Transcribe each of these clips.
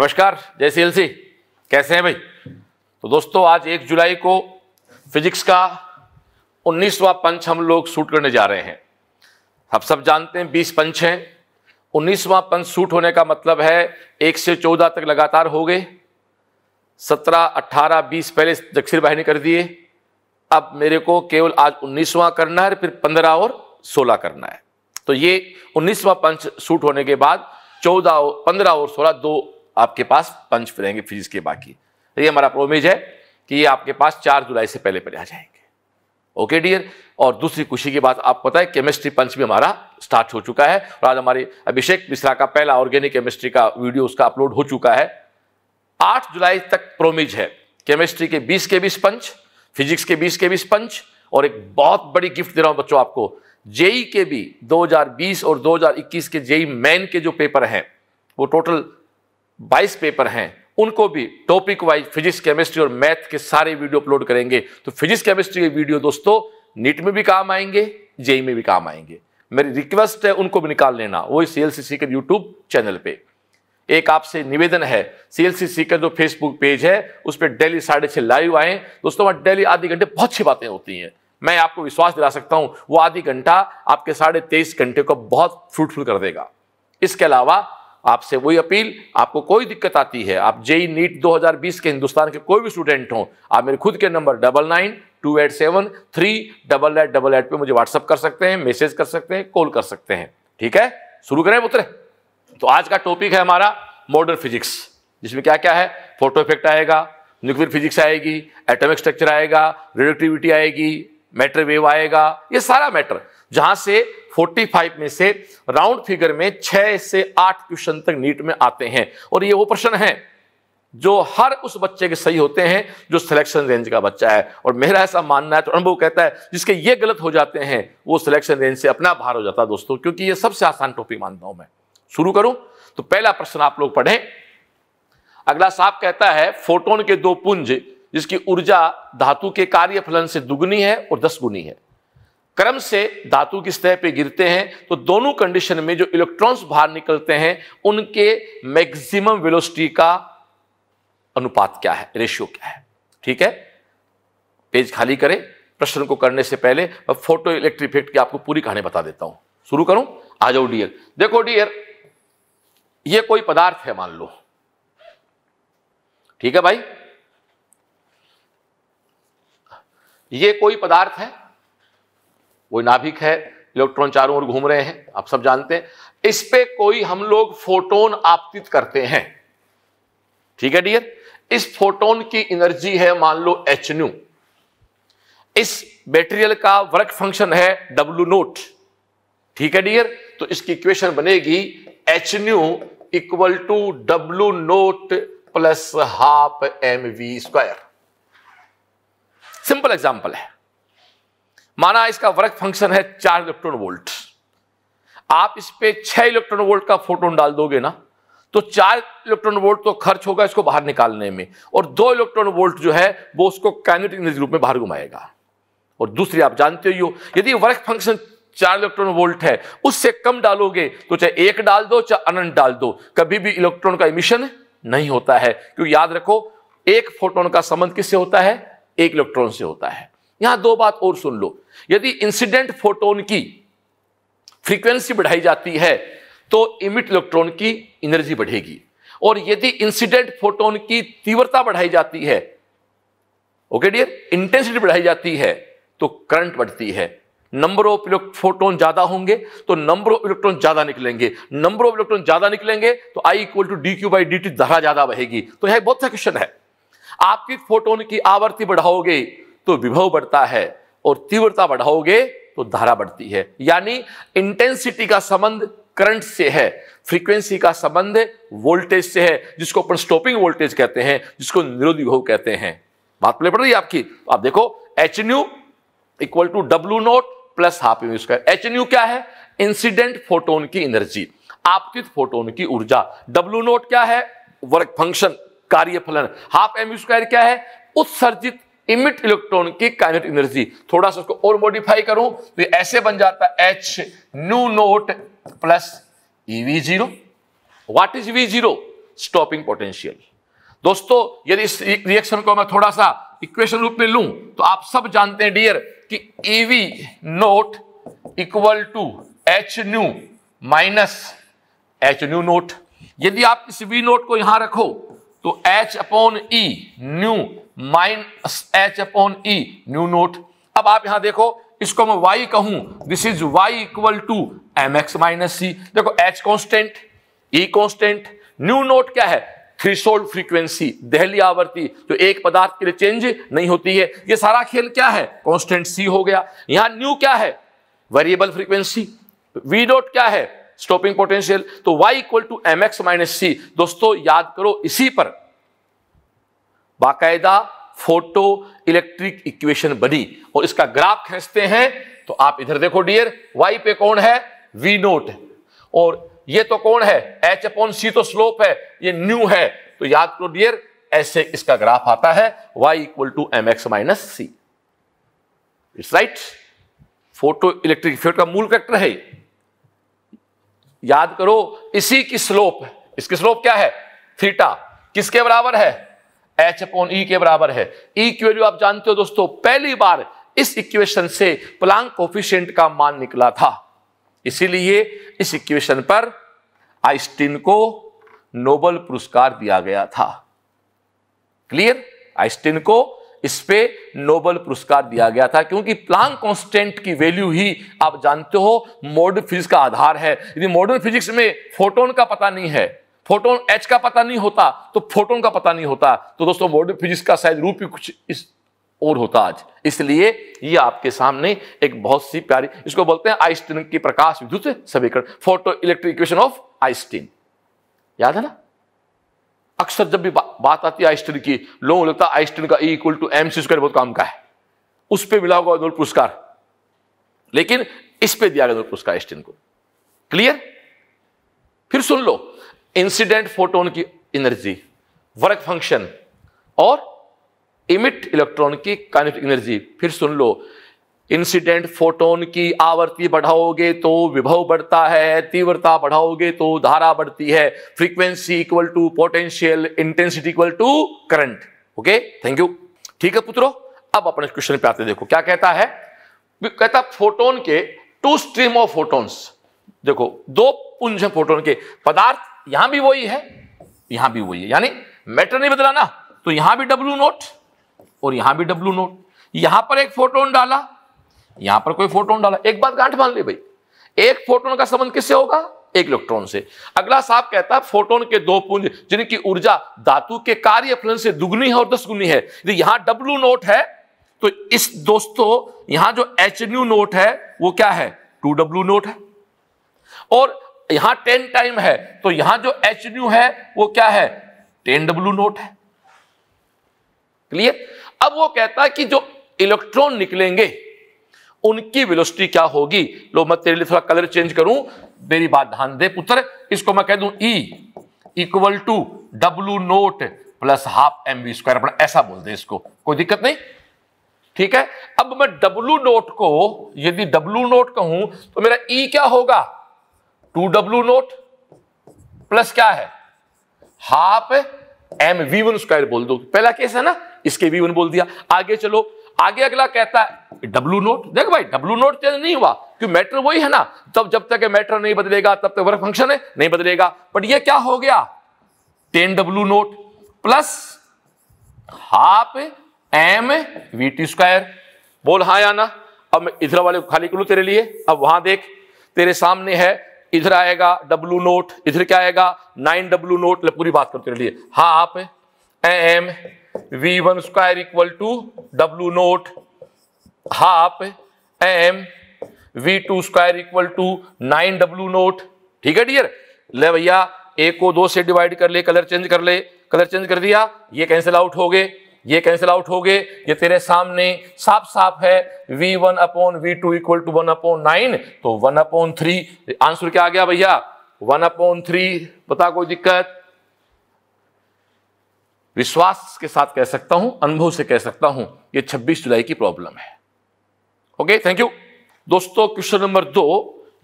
नमस्कार जय सी एल सी कैसे हैं भाई तो दोस्तों आज एक जुलाई को फिजिक्स का उन्नीसवा पंच हम लोग शूट करने जा रहे हैं आप सब जानते हैं बीस पंच हैं उन्नीसवा पंच सूट होने का मतलब है एक से चौदह तक लगातार हो गए सत्रह अट्ठारह बीस पहले दक्षिण वाहिनी कर दिए अब मेरे को केवल आज उन्नीसवां करना है फिर पंद्रह और सोलह करना है तो ये उन्नीसवां पंच सूट होने के बाद चौदह और पंद्रह और सोलह दो आपके पास पंच रहेंगे फ्रीज के बाकी तो ये हमारा प्रोमेज है कि ये आपके पास चार जुलाई से पहले पहले आ जाएंगे ओके डियर और दूसरी खुशी की बात आप पता है केमिस्ट्री पंच भी हमारा स्टार्ट हो चुका है और आज हमारे अभिषेक मिश्रा का पहला ऑर्गेनिक केमिस्ट्री का वीडियो उसका अपलोड हो चुका है आठ जुलाई तक प्रोमिज है केमिस्ट्री के बीस के बीस पंच फिजिक्स के बीस के बीस पंच और एक बहुत बड़ी गिफ्ट दे रहा हूं बच्चों आपको जेई के भी 2020 और 2021 के जेई मैन के जो पेपर हैं वो टोटल बाईस पेपर हैं उनको भी टॉपिक वाइज फिजिक्स केमिस्ट्री और मैथ के सारे वीडियो अपलोड करेंगे तो फिजिक्स केमिस्ट्री के वीडियो दोस्तों नीट में भी काम आएंगे जेई में भी काम आएंगे मेरी रिक्वेस्ट है उनको भी निकाल लेना वही C L C C YouTube channel पे एक आपसे निवेदन है सी एल सी सीकर जो फेसबुक पेज है उस पर डेली साढ़े छः लाइव आए दोस्तों वहाँ डेली आधे घंटे बहुत अच्छी बातें होती हैं मैं आपको विश्वास दिला सकता हूँ वो आधी घंटा आपके साढ़े तेईस घंटे को बहुत फ्रूटफुल कर देगा इसके अलावा आपसे वही अपील आपको कोई दिक्कत आती है आप जेई नीट 2020 के हिंदुस्तान के कोई भी स्टूडेंट हो आप मेरे खुद के number double nine two eight seven three double eight double eight पर मुझे व्हाट्सअप कर सकते हैं मैसेज कर सकते हैं कॉल कर सकते हैं ठीक है शुरू करें पुत्र तो आज का टॉपिक है हमारा मॉडर्न फिजिक्स जिसमें क्या क्या है फोटो इफेक्ट आएगा न्यूक्लियर फिजिक्स आएगी एटॉमिक स्ट्रक्चर आएगा रिडक्टिविटी आएगी मैटर वेव आएगा ये सारा मैटर जहां से 45 में से राउंड फिगर में 6 से 8 क्वेश्चन तक नीट में आते हैं और ये वो प्रश्न है जो हर उस बच्चे के सही होते हैं जो सिलेक्शन रेंज का बच्चा है और मेरा ऐसा मानना है तो अनुभव कहता है जिसके ये गलत हो जाते हैं वो सिलेक्शन रेंज से अपना भार हो जाता है दोस्तों क्योंकि ये सबसे आसान टॉपिक मानता हूं मैं शुरू करूं तो पहला प्रश्न आप लोग पढ़ें अगला साहब कहता है फोटोन के दो पुंज जिसकी ऊर्जा धातु के कार्य फलन से दुगुनी है और दस गुनी है क्रम से धातु की सतह पे गिरते हैं तो दोनों कंडीशन में जो इलेक्ट्रॉन्स बाहर निकलते हैं उनके मैक्सिमम वेलोसिटी का अनुपात क्या है रेशियो क्या है ठीक है पेज खाली करें प्रश्न को करने से पहले मैं फोटो इलेक्ट्रिक इफेक्ट की आपको पूरी कहानी बता देता हूं शुरू करूं आ जाओ डियर देखो डियर ये कोई पदार्थ है मान लो ठीक है भाई ये कोई पदार्थ है वो नाभिक है इलेक्ट्रॉन चारों ओर घूम रहे हैं आप सब जानते हैं इस पे कोई हम लोग फोटोन आपतित करते हैं ठीक है डियर इस फोटोन की एनर्जी है मान लो एच न्यू इस मेटेरियल का वर्क फंक्शन है डब्ल्यू नोट ठीक है डियर तो इसकी इक्वेशन बनेगी H nu equal to W nought plus half M V square simple example है माना इसका वर्क फंक्शन है चार इलेक्ट्रॉन वोल्ट आप इस पे छह इलेक्ट्रॉन वोल्ट का फोटोन डाल दोगे ना तो चार इलेक्ट्रॉन वोल्ट तो खर्च होगा इसको बाहर निकालने में और दो इलेक्ट्रॉन वोल्ट जो है वो उसको कैनेटिक एनर्जी रूप में बाहर घुमाएगा और दूसरी आप जानते ही हो यदि वर्क फंक्शन चार इलेक्ट्रॉन वोल्ट है उससे कम डालोगे तो चाहे एक डाल दो चाहे अनंत डाल दो कभी भी इलेक्ट्रॉन का इमिशन नहीं होता है क्योंकि याद रखो एक फोटोन का संबंध किससे होता है एक इलेक्ट्रॉन से होता है यहां दो बात और सुन लो यदि इंसिडेंट फोटोन की फ्रीक्वेंसी बढ़ाई जाती है तो इमिट इलेक्ट्रॉन की एनर्जी बढ़ेगी और यदि इंसिडेंट फोटोन की तीव्रता बढ़ाई जाती है ओके डियर इंटेंसिटी बढ़ाई जाती है तो करंट बढ़ती है नंबर ऑफ फोटोन ज्यादा होंगे तो नंबर ऑफ इलेक्ट्रॉन ज्यादा निकलेंगे नंबर ऑफ इलेक्ट्रॉन ज्यादा निकलेंगे तो I equal to D Q by D T धारा ज्यादा बहेगी तो यह बहुत सा क्वेश्चन है आपकी फोटोन की आवृत्ति बढ़ाओगे तो विभव बढ़ता है और तीव्रता बढ़ाओगे तो धारा बढ़ती है यानी इंटेंसिटी का संबंध करंट से है फ्रीक्वेंसी का संबंध वोल्टेज से है जिसको अपन स्टॉपिंग वोल्टेज कहते हैं जिसको निरोधी विभव कहते हैं बात पड़ रही है आपकी आप देखो H nu equal to W nought plus half U square H nu क्या है इंसिडेंट फोटोन की एनर्जी आपतित फोटोन की ऊर्जा डब्ल्यू नोट क्या है वर्क फंक्शन कार्य फलन हाफ एम स्क्वायर क्या है उत्सर्जित इमिट इलेक्ट्रॉन की काइनेट एनर्जी थोड़ा सा उसको और मॉडिफाई करूं तो ये ऐसे बन जाता है H nu note plus EV zero what is V zero stopping potential दोस्तों यदि इस रिएक्शन को मैं थोड़ा सा इक्वेशन रूप में लू तो आप सब जानते हैं डियर कि EV nought equal to H nu minus H nu nought यदि आप इस वी नोट को यहां रखो तो H upon E nu minus H upon E nu nought अब आप यहां देखो इसको मैं वाई कहूं this is Y equal to M X minus C देखो H constant E constant nu nought क्या है थ्रीशोल्ड फ्रीक्वेंसी दहली आवर्ती तो एक पदार्थ के लिए चेंज नहीं होती है ये सारा खेल क्या है कांस्टेंट सी हो गया यहां न्यू क्या है वेरिएबल फ्रीक्वेंसी वी डॉट क्या है स्टॉपिंग पोटेंशियल तो y equal to M X minus C दोस्तों याद करो इसी पर बाकायदा फोटो इलेक्ट्रिक इक्वेशन बनी और इसका ग्राफ खींचते हैं तो आप इधर देखो डियर वाई पे कौन है वी नोट और ये तो कौन है एच अपॉन सी तो स्लोप है ये न्यू है तो याद करो डियर ऐसे इसका ग्राफ आता है Y equal to M X minus C it's right photo electric effect का मूल कैक्टर है याद करो इसी की स्लोप इसकी स्लोप क्या है थीटा किसके बराबर है एच अपॉन ई के बराबर है ई e की वैल्यू आप जानते हो दोस्तों पहली बार इस इक्वेशन से प्लांक कोफिशियंट का मान निकला था इसीलिए इस इक्वेशन पर आइस्टीन को नोबल पुरस्कार दिया गया था क्लियर आइस्टीन को इस पे नोबल पुरस्कार दिया गया था क्योंकि प्लांक कांस्टेंट की वैल्यू ही आप जानते हो मॉडर्न फिजिक्स का आधार है यदि मॉडर्न फिजिक्स में फोटोन का पता नहीं है फोटोन एच का पता नहीं होता तो फोटोन का पता नहीं होता तो दोस्तों मॉडर्न फिजिक्स का शायद रूप ही कुछ इस और होता आज इसलिए ये आपके सामने एक बहुत सी प्यारी इसको बोलते हैं आइंस्टीन की प्रकाश विद्युत समीकरण photo electric equation of Einstein याद है ना अक्सर जब भी बा, बात आती है आइंस्टीन की लोगों को लगता है आइंस्टीन का equal to M C square बहुत काम का है उस पर मिला होगा नोबल पुरस्कार लेकिन इस पे दिया गया नोबल पुरस्कार आइंस्टीन को क्लियर फिर सुन लो इंसिडेंट फोटोन की एनर्जी वर्क फंक्शन और इमिट इलेक्ट्रॉन की काइनेटिक एनर्जी फिर सुन लो इंसिडेंट फोटोन की आवृत्ति बढ़ाओगे तो विभव बढ़ता है तीव्रता बढ़ाओगे तो धारा बढ़ती है frequency equal to potential intensity equal to current okay thank you ठीक है पुत्रो अब अपने क्वेश्चन पे आते देखो क्या कहता है कहता फोटोन के टू स्ट्रीम ऑफ फोटोन्स देखो दो पुंज फोटोन के पदार्थ यहां भी वही है यहां भी वही है यानी मैटर नहीं बदला ना तो यहां भी डब्लू नोट और यहां भी डब्लू नोट यहां पर एक फोटोन डाला यहां पर कोई फोटोन डाला एक बात गांठ मान ली भाई एक फोटोन का संबंध किससे होगा एक इलेक्ट्रॉन से अगला साहब कहता है फोटोन के दो पुंज जिनकी ऊर्जा धातु के कार्य फलन से दुगनी है और दस गुनी है यदि यहां डब्लू नोट है तो इस दोस्तों यहां जो एच न्यू नोट है वो क्या है टू डब्लू नोट है और यहां टेन टाइम है तो यहां जो एच न्यू है वो क्या है टेन डब्ल्यू नोट है क्लियर अब वो कहता है कि जो इलेक्ट्रॉन निकलेंगे उनकी वेलोसिटी क्या होगी लो मैं तेरे लिए थोड़ा कलर चेंज करूं मेरी बात ध्यान दे पुत्र इसको मैं कह दू equal to W nought plus half M V square अपना ऐसा बोल दे इसको कोई दिक्कत नहीं ठीक है अब मैं डब्लू नोट को यदि डब्लू नोट कहूं तो मेरा ई e क्या होगा टू डब्ल्यू नोट प्लस क्या है half M V one square बोल दो पहला केस है ना इसके वी वन बोल दिया आगे चलो आगे अगला कहता है डब्लू नोट देखो भाई डब्ल्यू नोट चेंज नहीं हुआ क्योंकि मैटर वही है ना तब जब तक मैटर नहीं बदलेगा तब तक वर्क फंक्शन है नहीं बदलेगा बट ये क्या हो गया ten W nought plus half M V T square बोल हाँ या ना अब मैं इधर वाले को खाली करूं तेरे लिए अब वहां देख तेरे सामने है इधर आएगा डब्लू नोट इधर क्या आएगा नाइन डब्लू नोट पूरी बात करते रहिए हाँ, आप M V one square equal to W nought half M V two square equal to nine W nought ठीक है डियर ले भैया एक को दो से डिवाइड कर ले कलर चेंज कर ले कलर चेंज कर दिया ये कैंसिल आउट हो गए ये कैंसिल आउट हो गए ये तेरे सामने साफ साफ है v1 one upon V two equal to one upon nine तो वन अपॉन थ्री आंसर क्या आ गया भैया वन अपॉन थ्री पता कोई दिक्कत विश्वास के साथ कह सकता हूं अनुभव से कह सकता हूं ये 26 जुलाई की प्रॉब्लम है ओके थैंक यू दोस्तों क्वेश्चन नंबर दो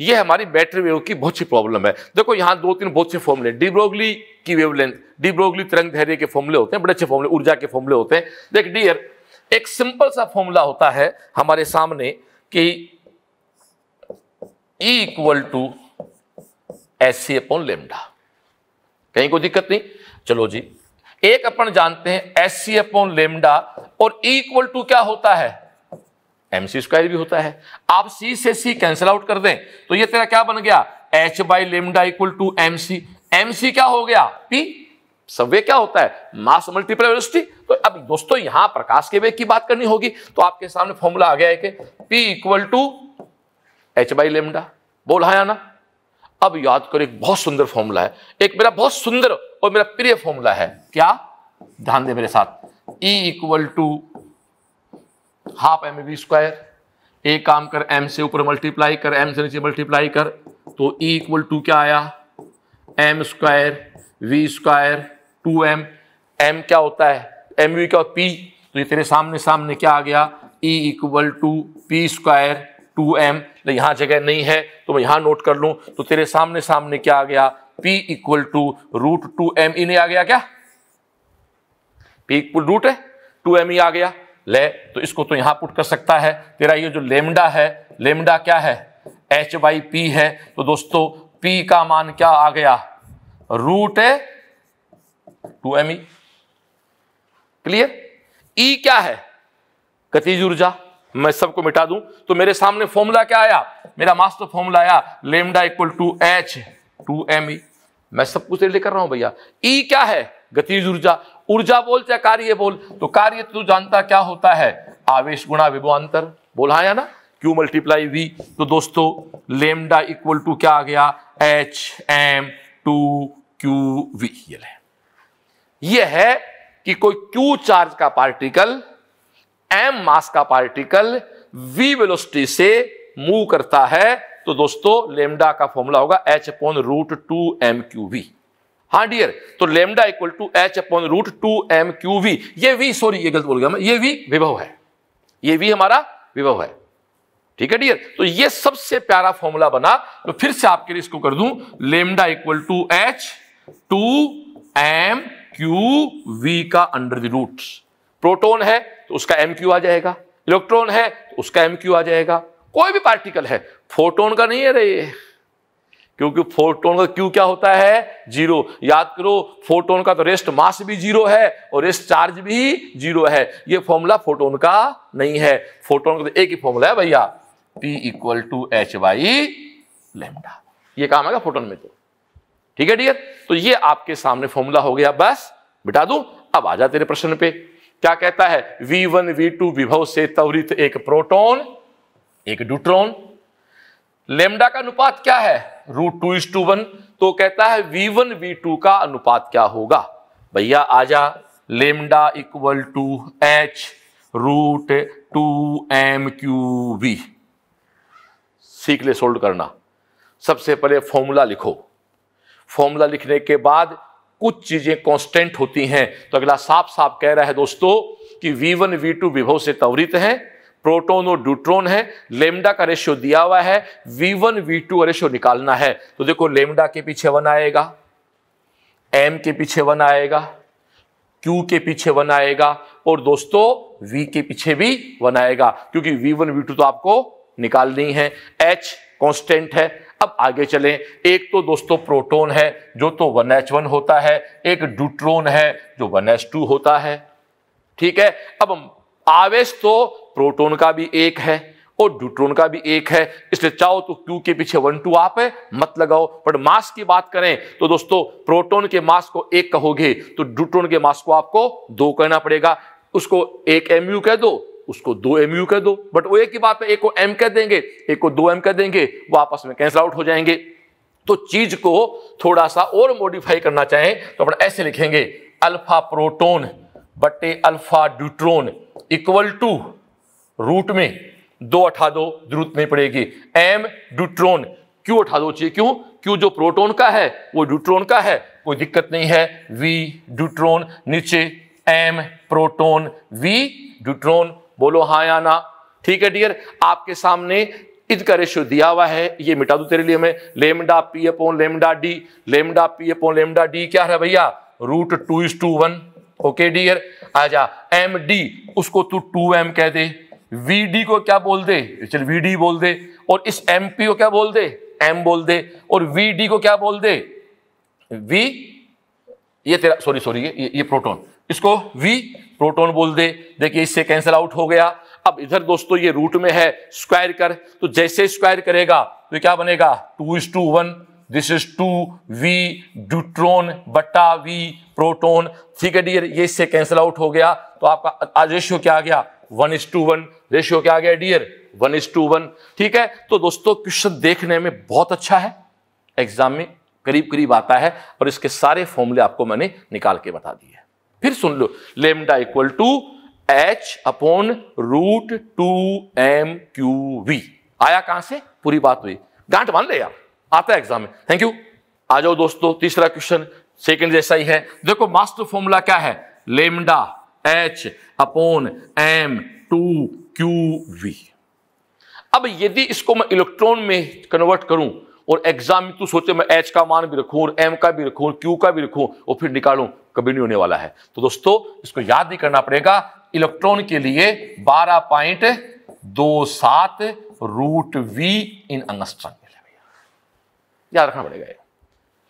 ये हमारी बैटरी वेव की बहुत सी प्रॉब्लम है देखो यहाँ दो तीन बहुत से फॉर्मूले डिब्रोगली की वेवलेंथ डिब्रोगली तिरंग धैर्य के फॉर्मूले होते हैं बड़े अच्छे फॉर्मूले ऊर्जा के फॉर्मूले होते हैं देख डियर एक सिंपल सा फॉर्मूला होता है हमारे सामने कि equal to S upon lambda कहीं कोई दिक्कत नहीं चलो जी एक अपन जानते हैं एस सी अपॉन लेमडा और इक्वल टू क्या होता है एम सी स्क्वायर भी होता है आप सी से सी कैंसिल आउट कर दें तो ये तेरा क्या बन गया H by lambda equal to M C M C क्या हो गया पी सबवे क्या होता है मास मल्टीपल वेलोसिटी तो अब दोस्तों यहां प्रकाश के वेग की बात करनी होगी तो आपके सामने फॉर्मूला आ गया है कि P equal to H by lambda बोला है ना अब याद करो एक बहुत सुंदर फॉर्मूला है एक मेरा बहुत सुंदर और मेरा प्रिय फॉर्मूला है क्या ध्यान दे मेरे साथ E equal to half M V square एक काम कर एम से ऊपर मल्टीप्लाई कर एम से नीचे मल्टीप्लाई कर तो ई इक्वल टू क्या आया M square V square two M M क्या होता है एम वी e क्या पी तो ये तेरे सामने सामने क्या आ गया E equal to P square two M यहाँ जगह नहीं है तो मैं यहाँ नोट कर लूँ तो तेरे सामने सामने क्या आ गया P equal to root two M E नहीं आ गया क्या पी इक्वल रूट है टू एम ई आ गया ले तो इसको तो यहां पुट कर सकता है तेरा ये जो लेमडा है लेमडा क्या है एच वाई पी है तो दोस्तों पी का मान क्या आ गया रूट है two M E clear E क्या है कतीज ऊर्जा मैं सबको मिटा दूं तो मेरे सामने फॉर्मूला क्या आया मेरा मास्टर फॉर्मूला आया lambda equal to H two M E मैं सब कुछ लेकर रहा हूं भैया ई e क्या है गतिज ऊर्जा ऊर्जा बोल चाहे कार्य बोल तो कार्य तू जानता क्या होता है आवेश गुणा विभुआंतर बोला है ना क्यू मल्टीप्लाई वी तो दोस्तों लेमडा इक्वल टू क्या आ गया H M two Q V ये ये है कि कोई क्यू चार्ज का पार्टिकल एम मास का पार्टिकल वी वेलोसिटी से मूव करता है तो दोस्तों लेमडा का फॉर्मूला होगा H upon root two M Q V हाँ डियर तो lambda equal to H upon root two M Q V ये वी सॉरी ये गलत बोल गया मैं ये वी विभव है ये वी हमारा विभव है ठीक है डियर तो ये सबसे प्यारा फॉर्मूला बना तो फिर से आपके लिए इसको कर दू lambda equal to H two M Q V का अंडर द रूट प्रोटोन है तो उसका एम क्यू आ जाएगा इलेक्ट्रॉन है तो उसका एम क्यू आ जाएगा कोई भी पार्टिकल है फोटोन का नहीं है रे क्योंकि फोटोन का क्यू क्या होता है जीरो याद करो फोटोन का तो रेस्ट मास भी जीरो है और रेस्ट चार्ज भी जीरो है ये फॉर्मूला फोटोन का नहीं है फोटोन का तो एक ही फॉर्मूला है भैया P equal to H Y lambda ये काम आएगा फोटोन में तो ठीक है डियर तो ये आपके सामने फॉर्मूला हो गया बस बिटा दू अब आ जा तेरे प्रश्न पे क्या कहता है वी टू विभव से त्वरित एक प्रोटोन एक ड्यूट्रॉन लेमडा का अनुपात क्या है root two is to one तो कहता है वी वन वी टू का अनुपात क्या होगा भैया आजा lambda equal to H root two M Q V सीख ले सोल्ड करना सबसे पहले फॉर्मूला लिखो फॉर्मूला लिखने के बाद कुछ चीजें कांस्टेंट होती हैं तो अगला साफ साफ कह रहा है दोस्तों कि वी टू विभव से त्वरित हैं प्रोटोन और ड्यूट्रॉन है लेमडा का रेशियो दिया हुआ है V one V two ratio निकालना है तो देखो लेमडा के पीछे वन आएगा एम के पीछे वन आएगा क्यू के पीछे वन आएगा और दोस्तों वी के पीछे भी वन आएगा क्योंकि वी वन वी टू तो आपको निकालनी है एच कांस्टेंट है अब आगे चलें एक तो दोस्तों प्रोटोन है जो तो वन एच वन होता है एक ड्यूट्रॉन है जो वन एच टू होता है ठीक है अब आवेश तो प्रोटोन का भी एक है और ड्यूट्रोन का भी एक है इसलिए चाहो तो क्यू के पीछे वन टू आप है मत लगाओ बट मास की बात करें तो दोस्तों प्रोटोन के मास को एक कहोगे तो ड्यूट्रोन के मास को आपको दो कहना पड़ेगा उसको एक एम कह दो उसको दो एम कह दो बट वो एक ही बात है एक को एम कह देंगे एक को दो एम कह देंगे वो आपस में कैंसिल आउट हो जाएंगे तो चीज को थोड़ा सा और मॉडिफाई करना चाहें तो अपन ऐसे लिखेंगे अल्फा प्रोटोन बटे alpha deuteron equal to root में दो उठा दो जरूरत नहीं पड़ेगी एम ड्यूट्रोन क्यों उठा दो चाहिए क्यों क्यों जो प्रोटोन का है वो ड्यूट्रोन का है कोई दिक्कत नहीं है वी ड्यूट्रोन नीचे एम प्रोटोन वी ड्यूट्रोन बोलो हा या ना ठीक है डियर आपके सामने इसका रेशियो दिया हुआ है ये मिटा दू तेरे लिए मैं lambda P upon lambda D lambda P upon lambda D क्या है भैया root two is to one okay dear आजा एम डी उसको तू टू एम कह दे वीडी को क्या बोल दे चल वीडी बोल दे और इस एमपी को क्या बोल दे एम बोल दे और वीडी को क्या बोल दे वी ये तेरा सॉरी सॉरी ये ये प्रोटोन इसको वी प्रोटोन बोल दे देखिए इससे कैंसिल आउट हो गया अब इधर दोस्तों ये रूट में है स्क्वायर कर तो जैसे स्क्वायर करेगा तो क्या बनेगा two is to one this is to V deuteron बट्टा वी प्रोटोन ठीक है डियर ये इससे कैंसिल आउट हो गया तो आपका आज रेशियो क्या आ गया one is to one ratio क्या आ गया dear one is to one ठीक है तो दोस्तों क्वेश्चन देखने में बहुत अच्छा है एग्जाम में करीब करीब आता है और इसके सारे फॉर्मूले आपको मैंने निकाल के बता दिए फिर सुन लो lambda equal to H upon root two M Q V आया कहां से पूरी बात हुई गांठ मान ले यार आता है एग्जाम में थैंक यू आ जाओ दोस्तों तीसरा क्वेश्चन सेकंड जैसा ही है देखो मास्टर फॉर्मूला क्या है lambda H upon M two Q V अब यदि इसको मैं इलेक्ट्रॉन में कन्वर्ट करूं और एग्जाम तो तू सोचे मैं एच का मान भी रखूं और एम का भी रखूं क्यू का भी रखूं और फिर निकालूं कभी नहीं होने वाला है तो दोस्तों इसको याद नहीं करना पड़ेगा इलेक्ट्रॉन के लिए बारह पॉइंट दो सात रूट वी इन अंगस्ट्रम याद रखना पड़ेगा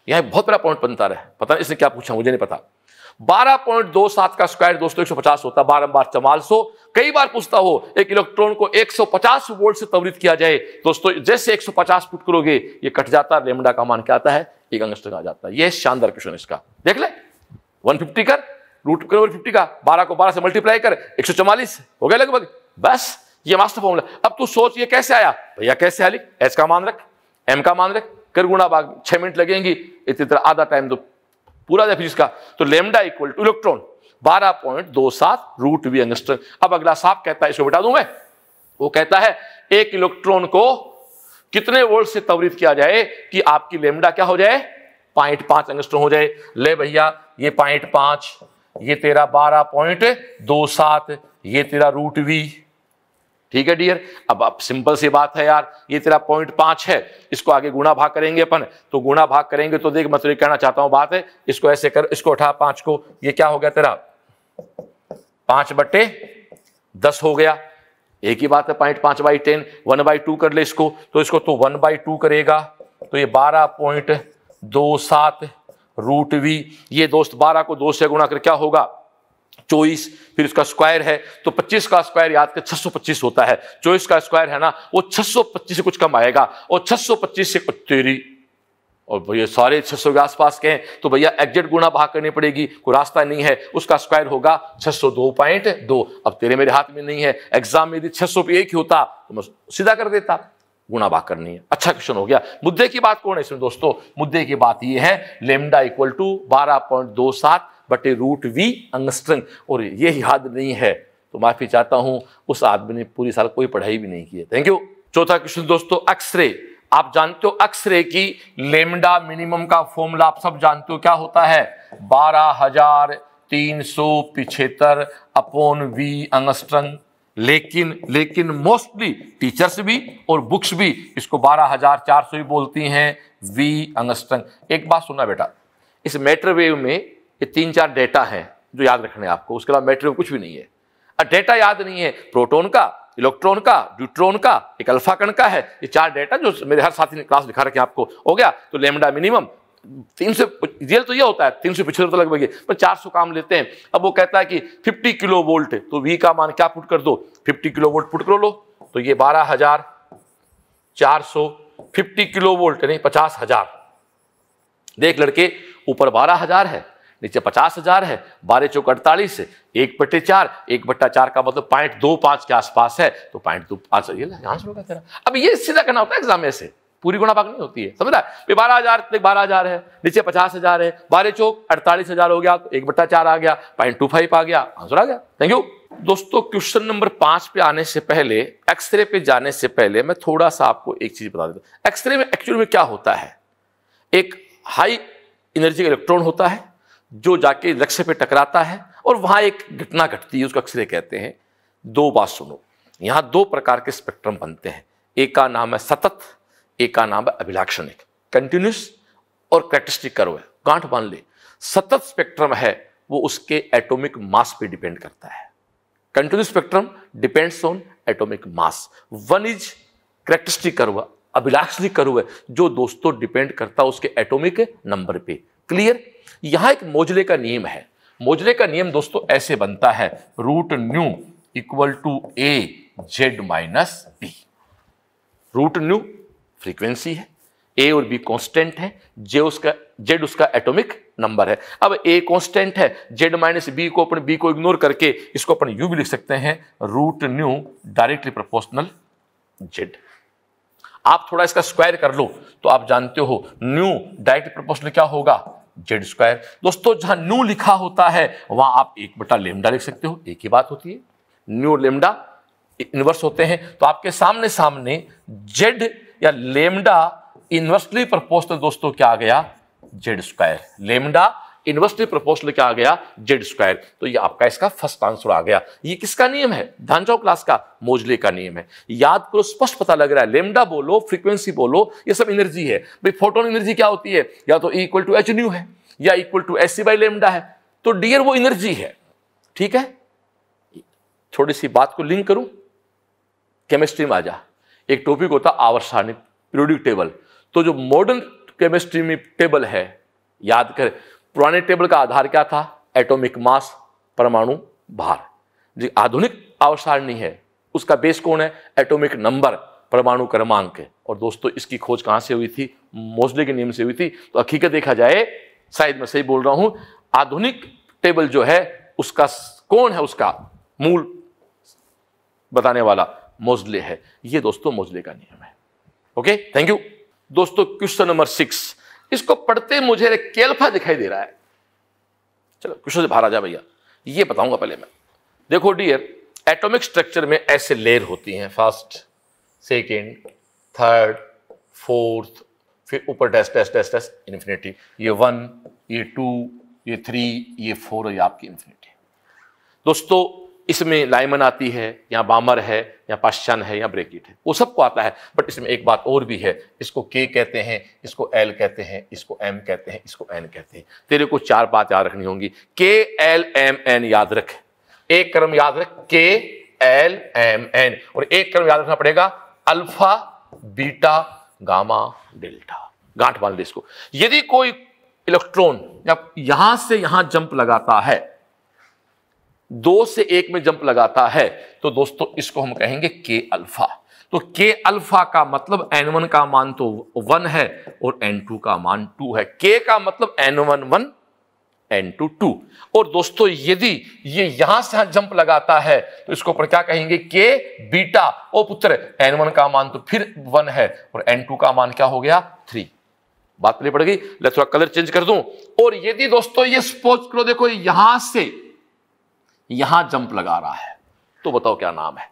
यह बहुत बड़ा पॉइंट बनता रहा है पता नहीं इसने क्या पूछा मुझे नहीं पता 12.27 का स्क्वायर दोस्तों 150 होता है बारम्बार चमाल सो कई बार पूछता हो एक इलेक्ट्रॉन को 150 वोल्ट से त्वरित किया जाए दोस्तों जैसे 150 सौ पचास फुट करोगे ये कट जाता है रेमडा का मान क्या आता है एक अंगस्टर आ जाता है ये शानदार क्वेश्चन इसका देख ले वन कर रूट करोवर फिफ्टी का बारह को बारह से मल्टीप्लाई कर एक हो गया लगभग बस ये मास्टर फॉर्मूला अब तू सोच ये कैसे आया भैया कैसे आया लिख एस का मान रख एम का मान रख कर गुणा बाग छह मिनट लगेंगी इतनी तरह आधा टाइम तो पूरा था फिजिक्स तो लेमडा इक्वल टू इलेक्ट्रॉन बारह पॉइंट दो सात रूट वी अंगस्टर अब अगला साफ कहता है इसको बिठा दूं मैं वो कहता है एक इलेक्ट्रॉन को कितने वोल्ट से तवरीत किया जाए कि आपकी लेमडा क्या हो जाए पॉइंट पांच अंगस्टर हो जाए ले भैया ये पॉइंट पांच ये तेरा बारह पॉइंट दो सात ये तेरा रूट वी ठीक है डियर अब अब सिंपल सी बात है यार ये तेरा पॉइंट पांच है इसको आगे गुणा भाग करेंगे अपन तो गुणा भाग करेंगे तो देख मैं तुझे कहना चाहता हूं बात है इसको ऐसे कर इसको उठा पांच को ये क्या हो गया तेरा पांच बट्टे दस हो गया एक ही बात है पॉइंट पांच by ten one by two कर ले इसको तो इसको तो वन बाई टू करेगा तो ये बारह पॉइंट दो सात रूट वी ये दोस्त बारह को दो से गुणा कर क्या होगा चौबीस फिर उसका स्क्वायर है तो 25 का स्क्वायर याद कर 625 होता है चौबीस का स्क्वायर है ना वो 625 से कुछ कम आएगा और 625 से तेरी और भैया सारे 600 के आसपास के हैं तो भैया एग्जेक्ट गुणा भाग करनी पड़ेगी कोई रास्ता नहीं है उसका स्क्वायर होगा दो अब तेरे मेरे हाथ में नहीं है एग्जाम में यदि छह सौ एक ही होता तो मैं सीधा कर देता गुणा भाग करनी है अच्छा क्वेश्चन हो गया मुद्दे की बात कौन है इसमें दोस्तों मुद्दे की बात यह है लेमडा इक्वल टू बारह पॉइंट दो सात बटे रूट वी अंगस्ट्रंग और ये याद नहीं है तो माफ़ी चाहता हूं उस आदमी ने पूरी साल कोई पढ़ाई भी नहीं की है थैंक यू चौथा क्वेश्चन दोस्तों एक्सरे आप जानते हो एक्सरे की लेमडा मिनिमम का फॉर्मूला आप सब जानते हो क्या होता है बारह हजार तीन सौ पिछहत्तर अपोन वी अंगस्ट्रंग लेकिन लेकिन मोस्टली टीचर्स भी और बुक्स भी इसको बारह हजार चार सौ ही बोलती हैं वी अंगस्ट्रंग एक बात सुनना बेटा इस मेटर वेव में ये तीन चार डेटा हैं जो याद रखने आपको उसके अलावा मेटेरियल कुछ भी नहीं है और डेटा याद नहीं है प्रोटोन का इलेक्ट्रॉन का ड्यूट्रॉन का एक अल्फा कण का है ये चार डेटा जो मेरे हर साथी ने क्लास दिखा रखे आपको हो गया तो लेमडा मिनिमम तीन सौ रियल तो ये होता है तीन सौ पिछले तो लगभग पर चार सौ काम लेते हैं अब वो कहता है कि फिफ्टी किलो वोल्ट तो वी का मान क्या पुट कर दो फिफ्टी किलो वोल्ट पुट कर लो तो ये बारह हजार चार सौ फिफ्टी किलो वोल्ट नहीं पचास हजार देख लड़के ऊपर बारह हजार है नीचे पचास हजार है बारह चौक अड़तालीस है एक बट्टे चार एक बट्टा चार का मतलब पॉइंट दो पांच के आसपास है तो पॉइंट दो पांच आंसर होगा तेरा अब ये सीधा करना होता है एग्जाम से पूरी गुणा भाग नहीं होती है समझ रहा है बारह हजार बारह हजार है नीचे पचास हजार है बारह चौक अड़तालीस हजार हो गया तो एक बट्टा चार आ गया पॉइंट टू फाइव आ गया आंसर आ गया थैंक यू दोस्तों क्वेश्चन नंबर पांच पे आने से पहले एक्सरे पे जाने से पहले मैं थोड़ा सा आपको एक चीज बता देता हूं एक्सरे में एक्चुअल में क्या होता है एक हाई एनर्जी इलेक्ट्रॉन होता है जो जाके लक्ष्य पे टकराता है और वहां एक घटना घटती है उसको अक्सरे कहते हैं दो बात सुनो यहां दो प्रकार के स्पेक्ट्रम बनते हैं एक का नाम है सतत एक का नाम है अभिलाक्षणिक कंटिन्यूस और कैटिस्टिक करो है गांठ बांध ले सतत स्पेक्ट्रम है वो उसके एटॉमिक मास पे डिपेंड करता है continuous spectrum depends on atomic mass one is characteristic करो अभिलाक्षणिक करो है जो दोस्तों डिपेंड करता है उसके एटॉमिक नंबर पे क्लियर यहां एक मोजले का नियम है मोजले का नियम दोस्तों ऐसे बनता है root nu equal to A Z minus B root nu frequency है ए और बी कांस्टेंट है जे उसका जेड उसका एटॉमिक नंबर है अब ए कांस्टेंट है जेड माइनस बी को अपन बी को इग्नोर करके इसको अपन यू भी लिख सकते हैं root nu directly proportional Z आप थोड़ा इसका स्क्वायर कर लो तो आप जानते हो न्यू डायरेक्ट प्रोपोर्शनल क्या होगा जेड स्क्वायर दोस्तों जहां न्यू लिखा होता है वहां आप एक बटा लेमडा लिख सकते हो एक ही बात होती है न्यू लेमडा इनवर्स होते हैं तो आपके सामने सामने जेड या लेमडा इनवर्सली प्रपोजल दोस्तों क्या आ गया Z square lambda inversely proportional क्या आ गया जेड स्क्वायर तो ये आपका इसका फर्स्ट आंसर आ गया ये किसका नियम है ध्यान क्लास का मोजले का नियम है याद करो स्पष्ट पता लग रहा है लेमडा बोलो फ्रिक्वेंसी बोलो ये सब एनर्जी है भाई फोटोन एनर्जी क्या होती है या तो इक्वल टू एच न्यू है या equal to S C by lambda है तो डियर वो एनर्जी है ठीक है थोड़ी सी बात को लिंक करूं केमिस्ट्री में आ जा एक टॉपिक होता आवर सारणी टेबल तो जो मॉडर्न केमिस्ट्री में टेबल है याद करें पुराने टेबल का आधार क्या था एटॉमिक मास परमाणु भार जो आधुनिक अवसारणी है उसका बेस कौन है एटॉमिक नंबर परमाणु क्रमांक है और दोस्तों इसकी खोज कहां से हुई थी मोजले के नियम से हुई थी तो हकीकत देखा जाए शायद मैं सही बोल रहा हूं आधुनिक टेबल जो है उसका कौन है उसका मूल बताने वाला मोजले है ये दोस्तों मोजले का नियम है ओके थैंक यू दोस्तों क्वेश्चन नंबर सिक्स इसको पढ़ते मुझे एक केल्फा दिखाई दे रहा है चलो कुछ से बाहर आ जा भैया ये बताऊंगा पहले मैं देखो डियर एटॉमिक स्ट्रक्चर में ऐसे लेयर होती हैं फर्स्ट सेकेंड थर्ड फोर्थ फिर ऊपर डेस्ट डेस्ट डेस्ट डेस्ट इन्फिनिटी ये वन ये टू ये थ्री ये फोर और ये आपकी इन्फिनिटी दोस्तों इसमें लाइमन आती है या बामर है या पाश्चन है या ब्रेकिट है वो सबको आता है बट इसमें एक बात और भी है इसको के कहते हैं इसको एल कहते हैं इसको एम कहते हैं इसको एन कहते हैं तेरे को चार बात याद रखनी होंगी के एल एम एन याद रख एक क्रम याद रख के एल एम एन और एक क्रम याद रखना पड़ेगा अल्फा बीटा गामा डेल्टा गांठ बांध इसको यदि कोई इलेक्ट्रॉन या यहां से यहां जंप लगाता है दो से एक में जंप लगाता है तो दोस्तों इसको हम कहेंगे के अल्फा तो के अल्फा का मतलब एन वन का मान तो वन है और एन टू का मान टू है के का मतलब N one one N two two और दोस्तों यदि ये यहां से यहां जंप लगाता है तो इसको पर क्या कहेंगे के बीटा ओ पुत्र एन वन का मान तो फिर वन है और एन टू का मान क्या हो गया थ्री बात नहीं पड़ गई थोड़ा कलर चेंज कर दूं और यदि दोस्तों ये सपोज करो देखो यहां से यहां जंप लगा रहा है तो बताओ क्या नाम है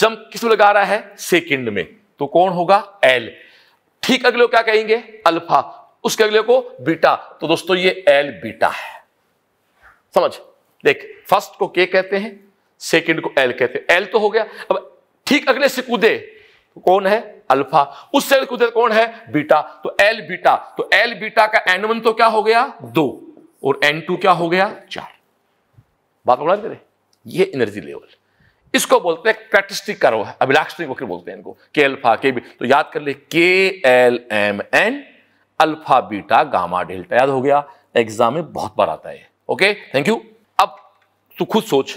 जंप किस में लगा रहा है सेकंड में तो कौन होगा एल ठीक अगले को क्या कहेंगे अल्फा उसके अगले को बीटा तो दोस्तों ये एल बीटा है समझ देख फर्स्ट को के कहते हैं सेकंड को एल कहते हैं एल तो हो गया अब ठीक अगले से कूदे तो कौन है अल्फा उससे अगले कूदे तो कौन है बीटा तो एल बीटा तो एल बीटा का एन वन तो क्या हो गया दो और एन टू क्या हो गया चार बात पकड़ करें ये एनर्जी लेवल इसको बोलते हैं कैटिस्टिक कर्व है अभिलाक्षणिक वक्र बोलते हैं इनको के अल्फा के भी तो याद कर ले K L M N alpha beta gamma delta याद हो गया एग्जाम में बहुत बार आता है ओके थैंक यू अब तू खुद सोच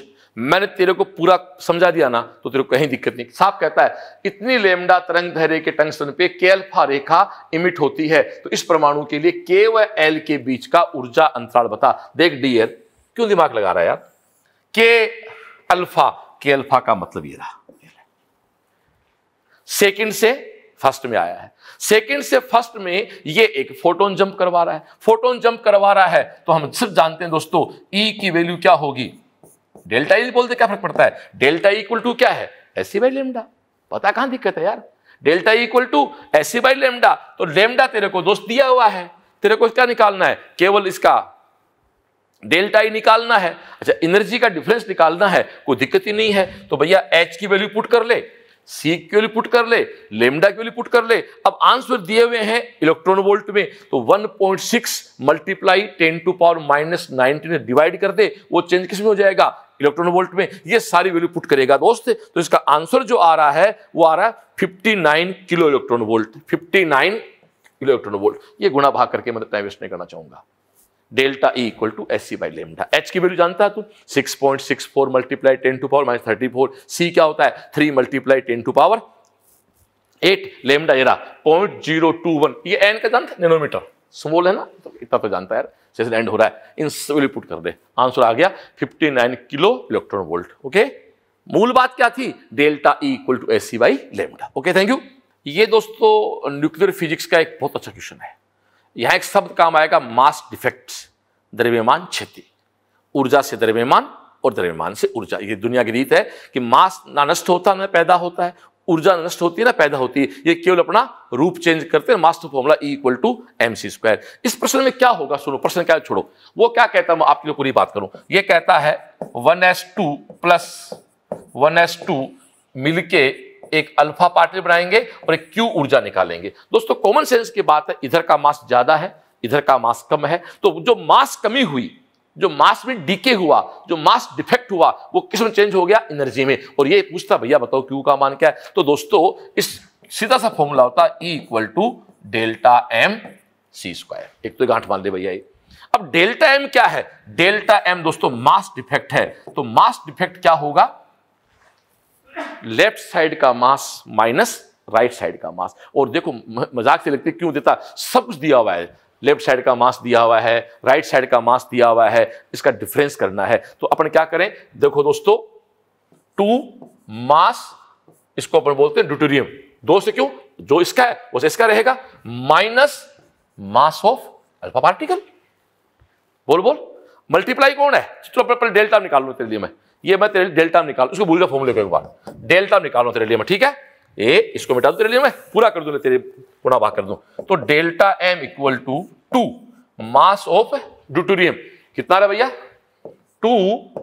मैंने तेरे को पूरा समझा दिया ना तो तेरे को कहीं दिक्कत नहीं साफ कहता है इतनी लेमडा तरंग धैर्य के टंगस्टन पे के अल्फा रेखा इमिट होती है तो इस परमाणु के लिए के व एल के बीच का ऊर्जा अंतराल बता देख डियर क्यों दिमाग लगा रहा है यार के अल्फा के अल्फा का मतलब ये रहा सेकंड से फर्स्ट में आया है सेकंड से फर्स्ट में ये एक फोटोन जंप करवा रहा है फोटोन जंप करवा रहा है तो हम सिर्फ जानते हैं दोस्तों ई e की वैल्यू क्या होगी डेल्टा ई e बोलते क्या फर्क पड़ता है डेल्टा इक्वल e टू क्या है ऐसी बाई लेमडा पता कहां दिक्कत है यार डेल्टा इक्वल टू ऐसी बाई लेमडा तो लेमडा तेरे को दोस्त दिया हुआ है तेरे को क्या निकालना है केवल इसका डेल्टा ही e निकालना है अच्छा एनर्जी का डिफरेंस निकालना है कोई दिक्कत ही नहीं है तो भैया एच की वैल्यू पुट कर ले सी की वैल्यू पुट कर ले लेमडा की वैल्यू पुट कर ले अब आंसर दिए हुए हैं इलेक्ट्रॉन वोल्ट में तो 1.6 multiply ten to power minus nineteen divide कर दे वो चेंज किस में हो जाएगा इलेक्ट्रॉन वोल्ट में ये सारी वैल्यू पुट करेगा दोस्त तो इसका आंसर जो आ रहा है वो आ रहा है fifty kilo electron volt fifty kilo electron volt ये गुणा भाग करके मैं टाइम वेस्ट नहीं करना चाहूंगा delta E equal to S C by lambda H की वैल्यू जानता है तू 6.64 point six four multiply ten to power minus thirty four C क्या होता है three multiply ten to power eight lambda एरा पॉइंट जीरो टू वन ये N का जानता है नैनोमीटर स्मॉल है ना तो इतना तो जानता है यार जैसे एंड हो रहा है इन सभी पुट कर दे आंसर आ गया fifty nine kilo electron volt okay मूल बात क्या थी delta E equal to S C by lambda okay thank you ये दोस्तों न्यूक्लियर फिजिक्स का एक बहुत अच्छा क्वेश्चन है यहां एक शब्द काम आएगा मास डिफेक्ट द्रव्यमान क्षति ऊर्जा से द्रव्यमान और द्रव्यमान से ऊर्जा ये दुनिया की रीत है कि मास ना नष्ट होता ना पैदा होता है ऊर्जा नष्ट होती है ना पैदा होती है ये केवल अपना रूप चेंज करते हैं mass to formula E equal to M C square इस प्रश्न में क्या होगा सुनो प्रश्न क्या छोड़ो वो क्या कहता है मैं आपके लिए पूरी बात करूं ये कहता है one S two plus one S two मिलके एक अल्फा पार्टिकल बनाएंगे और एक क्यू ऊर्जा निकालेंगे दोस्तों कॉमन सेंस की बात है इधर का मास ज्यादा है इधर का मास कम है तो जो मास कमी हुई जो मास में डीके हुआ जो मास डिफेक्ट हुआ वो किस में चेंज हो गया एनर्जी में और ये पूछता भैया बताओ क्यू का मान क्या है तो दोस्तों इस सीधा सा फॉर्मूला होता है ई equal to delta M C square एक तो गांठ मान ले भैया अब डेल्टा एम क्या है डेल्टा एम दोस्तों मास डिफेक्ट है तो मास डिफेक्ट क्या होगा लेफ्ट साइड का मास माइनस राइट साइड का मास और देखो मजाक से लगते क्यों देता सब कुछ दिया हुआ है लेफ्ट साइड का मास दिया हुआ है राइट साइड का मास दिया हुआ है इसका डिफरेंस करना है तो अपन क्या करें देखो दोस्तों टू मास इसको अपन बोलते हैं ड्यूटेरियम दो से क्यों जो इसका है वो इसका रहेगा minus mass of alpha particle बोल बोल मल्टीप्लाई कौन है चलो डेल्टा निकाल लो तेरे लिए मैं ये मैं तेरे डेल्टा निकाल उसको भूल जाओ फॉर्मूले को एक बार डेल्टा निकालो तेरे लिए मैं ठीक है ए इसको मिटा दू तेरे लिए मैं पूरा कर दूंगा तेरे पूरा भाग कर दूँ तो delta M equal to two mass of deuterium कितना है भैया two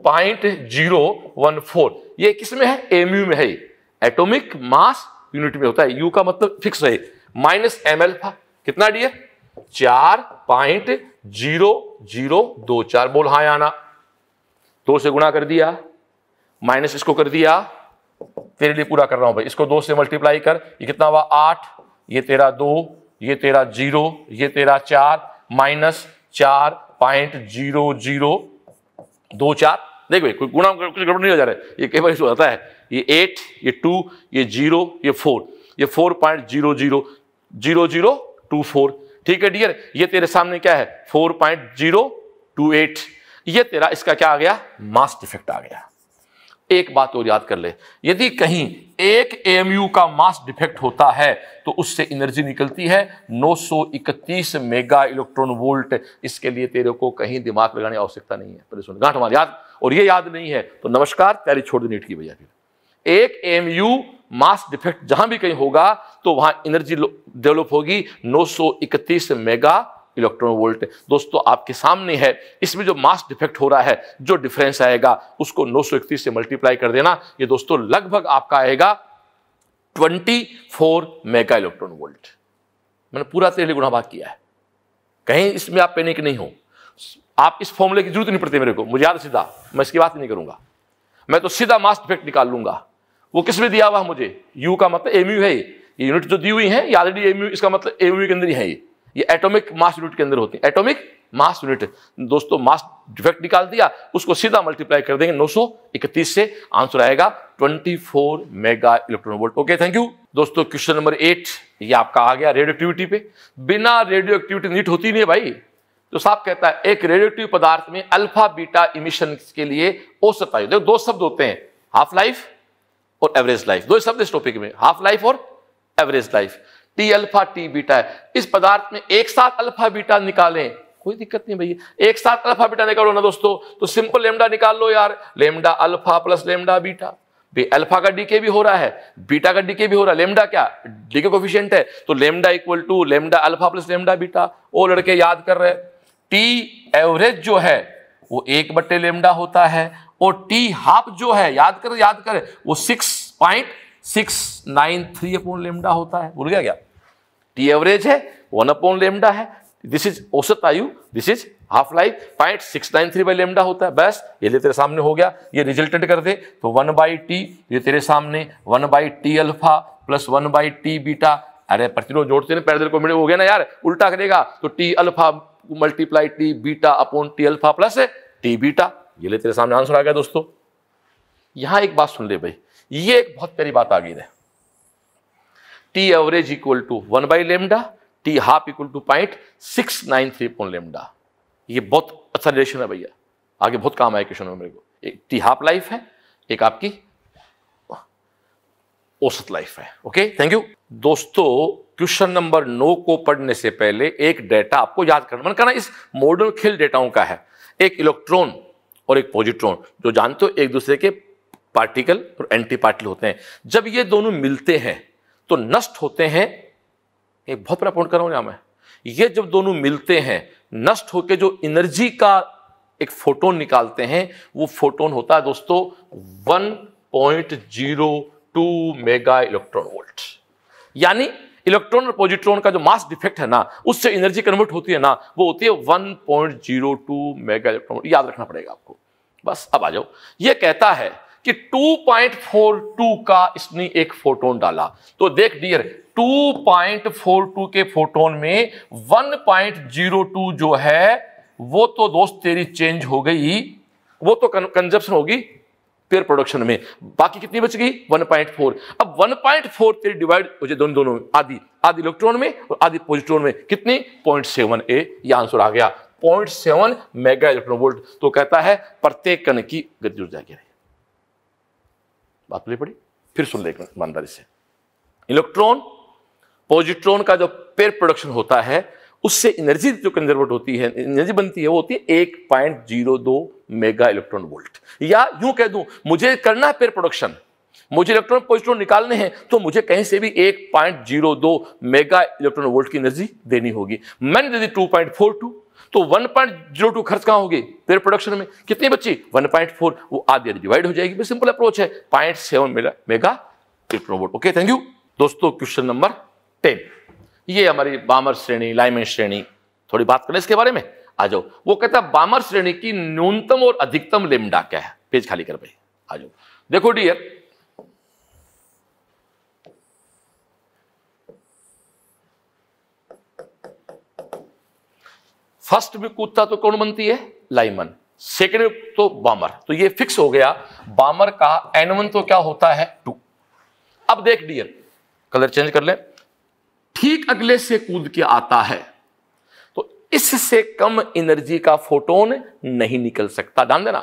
point zero one four ये किस में है एमयू में है एटोमिक मास यूनिट में होता है यू का मतलब फिक्स है माइनस एम एल्फा कितना डी चार पॉइंट जीरो जीरो दो चार बोल हाँ आना दो से गुणा कर दिया माइनस इसको कर दिया तेरे लिए पूरा कर रहा हूं भाई इसको दो से मल्टीप्लाई कर ये कितना हुआ आठ ये तेरा दो ये तेरा जीरो ये तेरा चार माइनस चार पॉइंट जीरो जीरो दो चार देख भाई कोई गुणा कुछ गड़बड़ नहीं हो जा रहा है ये कई बार होता है ये एट ये टू ये जीरो ये फोर ये four point zero zero zero zero two four ठीक है डियर ये तेरे सामने क्या है four point zero two eight ये तेरा इसका क्या आ गया मास डिफेक्ट आ गया एक बात और याद कर ले यदि कहीं एक एएमयू का मास डिफेक्ट होता है तो उससे एनर्जी निकलती है 931 मेगा इलेक्ट्रॉन वोल्ट इसके लिए तेरे को कहीं दिमाग लगाने की आवश्यकता नहीं है पहले सुन गांठ हमारे याद और ये याद नहीं है तो नमस्कार तैयारी छोड़ दे नीट की भैया फिर एक एएमयू मास डिफेक्ट जहां भी कहीं होगा तो वहां एनर्जी डेवलप होगी नौ मेगा इलेक्ट्रॉन वोल्ट दोस्तों आपके सामने है इसमें जो मास डिफेक्ट हो रहा है जो डिफरेंस आएगा उसको नौ से मल्टीप्लाई कर देना ये दोस्तों लगभग आपका आएगा 24 मेगा इलेक्ट्रॉन वोल्ट मैंने पूरा तेरे लिए गुणा भाग किया है कहीं इसमें आप पैनिक नहीं हो आप इस फॉर्मूले की जरूरत नहीं पड़ती मेरे को मुझे याद सीधा मैं इसकी बात नहीं करूंगा मैं तो सीधा मास डिफेक्ट निकाल लूंगा वो किस में दिया हुआ मुझे यू का मतलब एमयू है ये यूनिट जो दी हुई है ये ऑलरेडी एमयू इसका मतलब एमयू के अंदर ही है ये ये एटॉमिक मास यूनिट के अंदर होती है एटॉमिक मास यूनिट दोस्तों मास डिफेक्ट निकाल दिया उसको सीधा मल्टीप्लाई कर देंगे 931 से आंसर आएगा 24 mega electron volt okay thank you दोस्तों क्वेश्चन नंबर एट ये आपका आ गया रेडियो एक्टिविटी पे बिना रेडियो एक्टिविटी नीट होती नहीं है भाई तो साहब कहता है एक रेडियोक्टिव पदार्थ में अल्फा बीटा इमिशन के लिए औसत आयु देखो दो शब्द होते हैं हाफ लाइफ और एवरेज लाइफ दो शब्द इस टॉपिक में हाफ लाइफ और average life T alpha T beta है इस पदार्थ में एक साथ अल्फा बीटा निकालें कोई दिक्कत नहीं भैया एक साथ अल्फा बीटा निकालो ना दोस्तों तो सिंपल लेमडा निकाल लो यार lambda alpha plus lambda beta alpha का डीके भी हो रहा है बीटा का डीके भी हो रहा है लेमडा क्या डीके कोफिशियंट है तो lambda equal to lambda alpha plus lambda beta वो लड़के याद कर रहे टी एवरेज जो है वो एक बट्टे लेमडा होता है और टी हाफ जो है याद कर याद कर वो six point six nine three upon lambda होता है भूल गया क्या टी एवरेज है वन अपॉन लेमडा है दिस इज औसत आयु this is half life point six nine three by lambda होता है बस ये ले तेरे सामने हो गया ये रिजल्टेंट कर दे तो वन बाई टी ये तेरे सामने one by T alpha plus one by T beta अरे प्रतिरोध जोड़ते ना पैरल को मिले हो गया ना यार उल्टा करेगा तो T alpha multiply T beta upon T alpha plus T beta ये ले तेरे सामने आंसर आ गया दोस्तों यहां एक बात सुन ले भाई ये एक बहुत प्यारी बात आ गई है T average equal to one by lambda T half equal to point six nine three point lambda ये बहुत अच्छा रिलेशन है भैया आगे बहुत काम आया क्वेश्चन में मेरे को एक टी हाफ लाइफ है एक आपकी औसत लाइफ है ओके थैंक यू दोस्तों क्वेश्चन नंबर नौ को पढ़ने से पहले एक डेटा आपको याद करना मन करना इस मॉडल खेल डेटाओं का है एक इलेक्ट्रॉन और एक पॉजिट्रॉन जो जानते हो एक दूसरे के पार्टिकल और एंटी पार्टिकल होते हैं जब ये दोनों मिलते हैं तो नष्ट होते हैं एक बहुत बड़ा पॉइंट कर रहा हूं मैं ये जब दोनों मिलते हैं नष्ट होकर जो एनर्जी का एक फोटोन निकालते हैं वो फोटोन होता है दोस्तों 1.02 मेगा इलेक्ट्रॉन वोल्ट यानी इलेक्ट्रॉन और पॉजिट्रॉन का जो मास डिफेक्ट है ना उससे एनर्जी कन्वर्ट होती है ना वो होती है one point zero two mega electron याद रखना पड़ेगा आपको बस अब आ जाओ ये कहता है कि 2.42 का इसने एक फोटोन डाला तो देख डियर 2.42 के फोटोन में 1.02 जो है वो तो दोस्त तेरी चेंज हो गई वो तो कंजप्शन होगी पेयर प्रोडक्शन में बाकी कितनी बच गई 1.4 अब 1.4 तेरी डिवाइड हो जाए दोनों दोनों आदि आदि इलेक्ट्रॉन में और आदि पॉजिट्रॉन में कितनी पॉइंट सेवन ए ये आंसर आ गया point seven mega electron volt तो कहता है प्रत्येक कण की गति ऊर्जा क्या बात बोली पड़ी फिर सुन ले ईमानदारी से इलेक्ट्रॉन पॉजिट्रॉन का जो पेयर प्रोडक्शन होता है उससे एनर्जी जो कंजर्वेट होती है एनर्जी बनती है वो होती है एक पॉइंट जीरो दो मेगा इलेक्ट्रॉन वोल्ट या यूं कह दूं मुझे करना है पेयर प्रोडक्शन मुझे इलेक्ट्रॉन पॉजिट्रॉन निकालने हैं तो मुझे कहीं से भी एक पॉइंट जीरो दो मेगा इलेक्ट्रॉन वोल्ट की एनर्जी देनी होगी मैंने दे दी टू पॉइंट फोर टू तो 1.02 खर्च कहां होगी तेरे प्रोडक्शन में कितनी बच्ची 1.4 वो आधी आधी डिवाइड हो जाएगी सिंपल अप्रोच है point seven mega robot okay thank you दोस्तों क्वेश्चन नंबर टेन ये हमारी बामर श्रेणी लाइमेन श्रेणी थोड़ी बात करें इसके बारे में आ जाओ वो कहता है बामर श्रेणी की न्यूनतम और अधिकतम लिमडा क्या है पेज खाली कर भाई आ जाओ देखो डियर फर्स्ट में कूदता तो कौन बनती है लाइमन सेकेंड तो बामर तो ये फिक्स हो गया बामर का एनवन तो क्या होता है टू अब देख डियर कलर चेंज कर ले ठीक अगले से कूद के आता है तो इससे कम एनर्जी का फोटोन नहीं निकल सकता ध्यान देना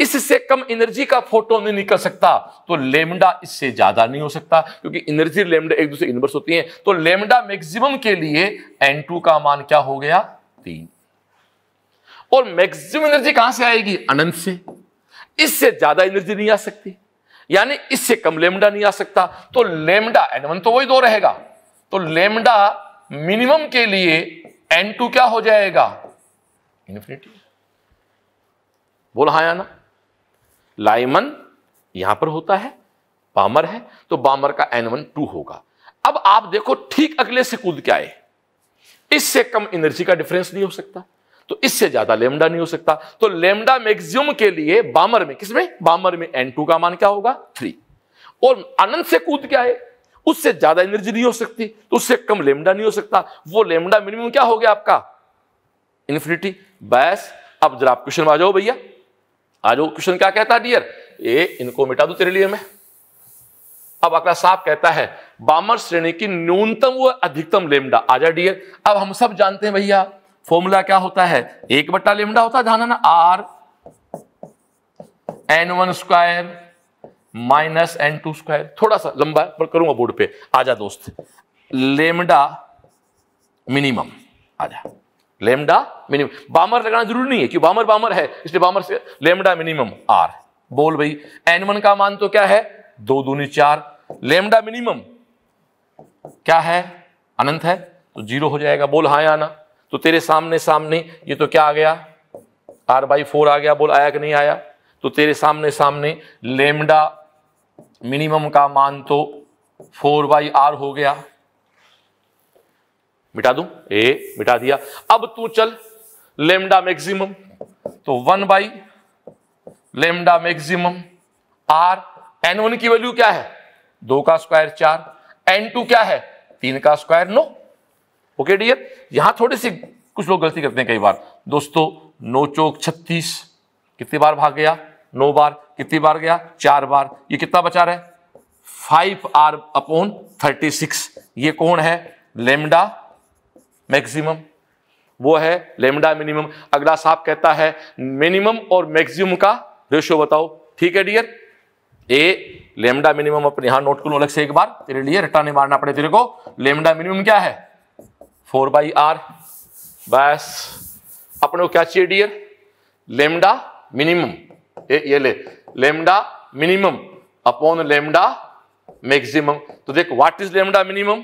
इससे कम एनर्जी का फोटोन नहीं निकल सकता तो लेमडा इससे ज्यादा नहीं हो सकता क्योंकि एनर्जी लेमडा एक दूसरे इनवर्स होती है तो लेमडा मैक्सिमम के लिए एन टू का मान क्या हो गया तीन और मैक्सिमम एनर्जी कहां से आएगी अनंत से इससे ज्यादा एनर्जी नहीं आ सकती यानी इससे कम लेमडा नहीं आ सकता तो लेमडा एन तो वही दो रहेगा तो लेमडा मिनिमम के लिए एन टू क्या हो जाएगा इन्फिनिटी बोल हाँ या ना लाइमन यहां पर होता है बामर है तो बामर का एन वन टू होगा अब आप देखो ठीक अगले से कूद के आए इससे कम एनर्जी का डिफरेंस नहीं हो सकता तो इससे ज्यादा लेमडा नहीं हो सकता तो लेमडा मैक्सिमम के लिए बामर में किसमें बामर में एन टू का मान क्या होगा थ्री और अनंत से कूद क्या है उससे ज्यादा एनर्जी नहीं हो सकती तो उससे कम लेमडा नहीं हो सकता वो लेमडा मिनिमम क्या हो गया आपका इन्फिनिटी बैस अब जरा आप क्वेश्चन में आ जाओ भैया आ जाओ क्वेश्चन क्या कहता है डियर ये इनको मिटा दो तेरे लिए मैं अब अगला साफ कहता है बामर श्रेणी की न्यूनतम व अधिकतम लेमडा आ जा डियर अब हम सब जानते हैं भैया फॉर्मूला क्या होता है एक बट्टा लेमडा होता है ध्यान R N one square minus N two square थोड़ा सा लंबा है पर करूंगा बोर्ड पे आजा दोस्त लेमडा मिनिमम आजा लेमडा मिनिमम बामर लगाना जरूरी नहीं है क्यों बामर बामर है इसलिए बामर से लेमडा मिनिमम आर बोल भाई एन वन का मान तो क्या है दो दूनी चार लेमडा मिनिमम क्या है अनंत है तो जीरो हो जाएगा बोल हाँ आना तो तेरे सामने सामने ये तो क्या आ गया आर बाई फोर आ गया बोल आया कि नहीं आया तो तेरे सामने सामने लेमडा मिनिमम का मान तो फोर बाई आर हो गया मिटा दू ए मिटा दिया अब तू चल लेमडा मैक्सिमम तो one by lambda maximum R N one की वैल्यू क्या है दो का स्क्वायर चार एन टू क्या है तीन का स्क्वायर नो ओके डियर यहां थोड़ी सी कुछ लोग गलती करते हैं कई बार दोस्तों नो चौक छत्तीस कितनी बार भाग गया नौ बार कितनी बार गया चार बार ये कितना बचा रहा है five R upon thirty six ये कौन है लेमडा मैक्सिमम वो है लेमडा मिनिमम अगला साहब कहता है मिनिमम और मैक्सिमम का रेशियो बताओ ठीक है डियर ए लेमडा मिनिमम अपने यहां नोट को अलग से एक बार तेरे लिए रिटर्न मारना पड़े तेरे को लेमडा मिनिमम क्या है फोर बाई आर बस अपने को क्या चाहिए डियर लेमडा मिनिमम ये ये ले lambda minimum upon lambda maximum तो देख व्हाट इज लेमडा मिनिमम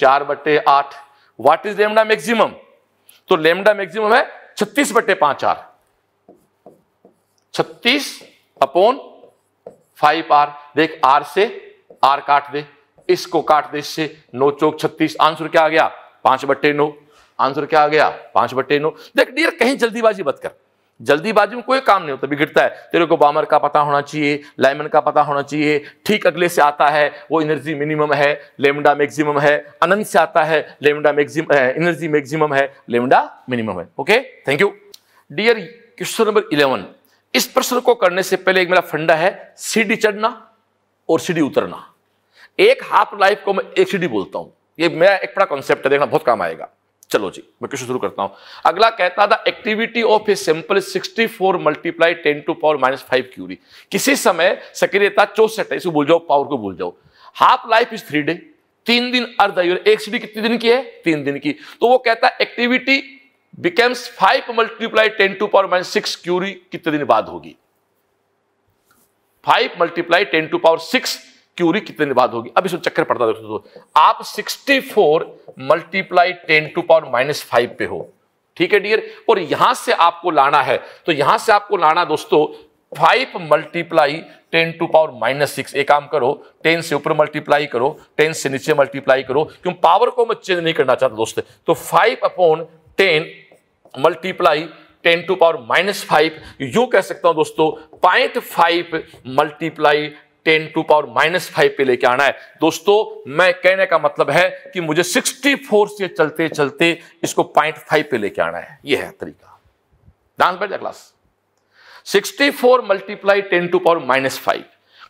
चार बट्टे आठ व्हाट इज लेमडा मैक्सिमम तो लेमडा मैक्सिमम है छत्तीस बट्टे पांच आर छत्तीस अपॉन फाइव आर देख आर से आर काट दे इसको काट दे इससे नौ चौक छत्तीस आंसर क्या आ गया पांच बट्टे नौ आंसर क्या आ गया पांच बट्टे नौ देख डियर कहीं जल्दीबाजी मत कर जल्दीबाजी में कोई काम नहीं होता बिगड़ता है तेरे को बामर का पता होना चाहिए लाइमन का पता होना चाहिए ठीक अगले से आता है वो एनर्जी मिनिमम है लेमडा मैक्सिमम है अनंत से आता है लेमडा मैक्सिम एनर्जी मैक्सिमम है लेमडा मिनिमम है okay thank you dear question number eleven इस प्रश्न को करने से पहले एक मेरा फंडा है सीढ़ी चढ़ना और सीढ़ी उतरना एक हाफ लाइफ को मैं एक सीडी बोलता हूं ये मेरा एक बड़ा कॉन्सेप्ट है देखना बहुत काम आएगा चलो जी मैं क्वेश्चन शुरू करता हूं अगला कहता था activity of a simple 64 four multiply ten to power minus five curie किसी समय सक्रियता चौसठ है इसको भूल जाओ पावर को भूल जाओ half life is three day तीन दिन अर्ध आयु एक सीडी कितने दिन की है तीन दिन की तो वो कहता है activity becomes five multiply ten to power minus six curie कितने दिन बाद होगी five multiply ten to power six curie कितने बाद होगी अब इसमें चक्कर पड़ता है दोस्तों आप 64 four multiply ten to power minus five पे हो ठीक है डियर और यहां से आपको लाना है तो यहां से आपको लाना दोस्तों five multiply ten to power minus six एक काम करो टेन से ऊपर मल्टीप्लाई करो टेन से नीचे मल्टीप्लाई करो क्यों पावर को मैं चेंज नहीं करना चाहता दोस्त तो five upon ten multiply ten to power minus five यू कह सकता हूं दोस्तों point five multiply ten to power minus five पे लेके आना है दोस्तों मैं कहने का मतलब है कि मुझे सिक्सटी फोर से चलते चलते इसको पॉइंट फाइव पे लेके आना है यह है तरीका डांस बैठ जाए class sixty four multiply ten to power minus five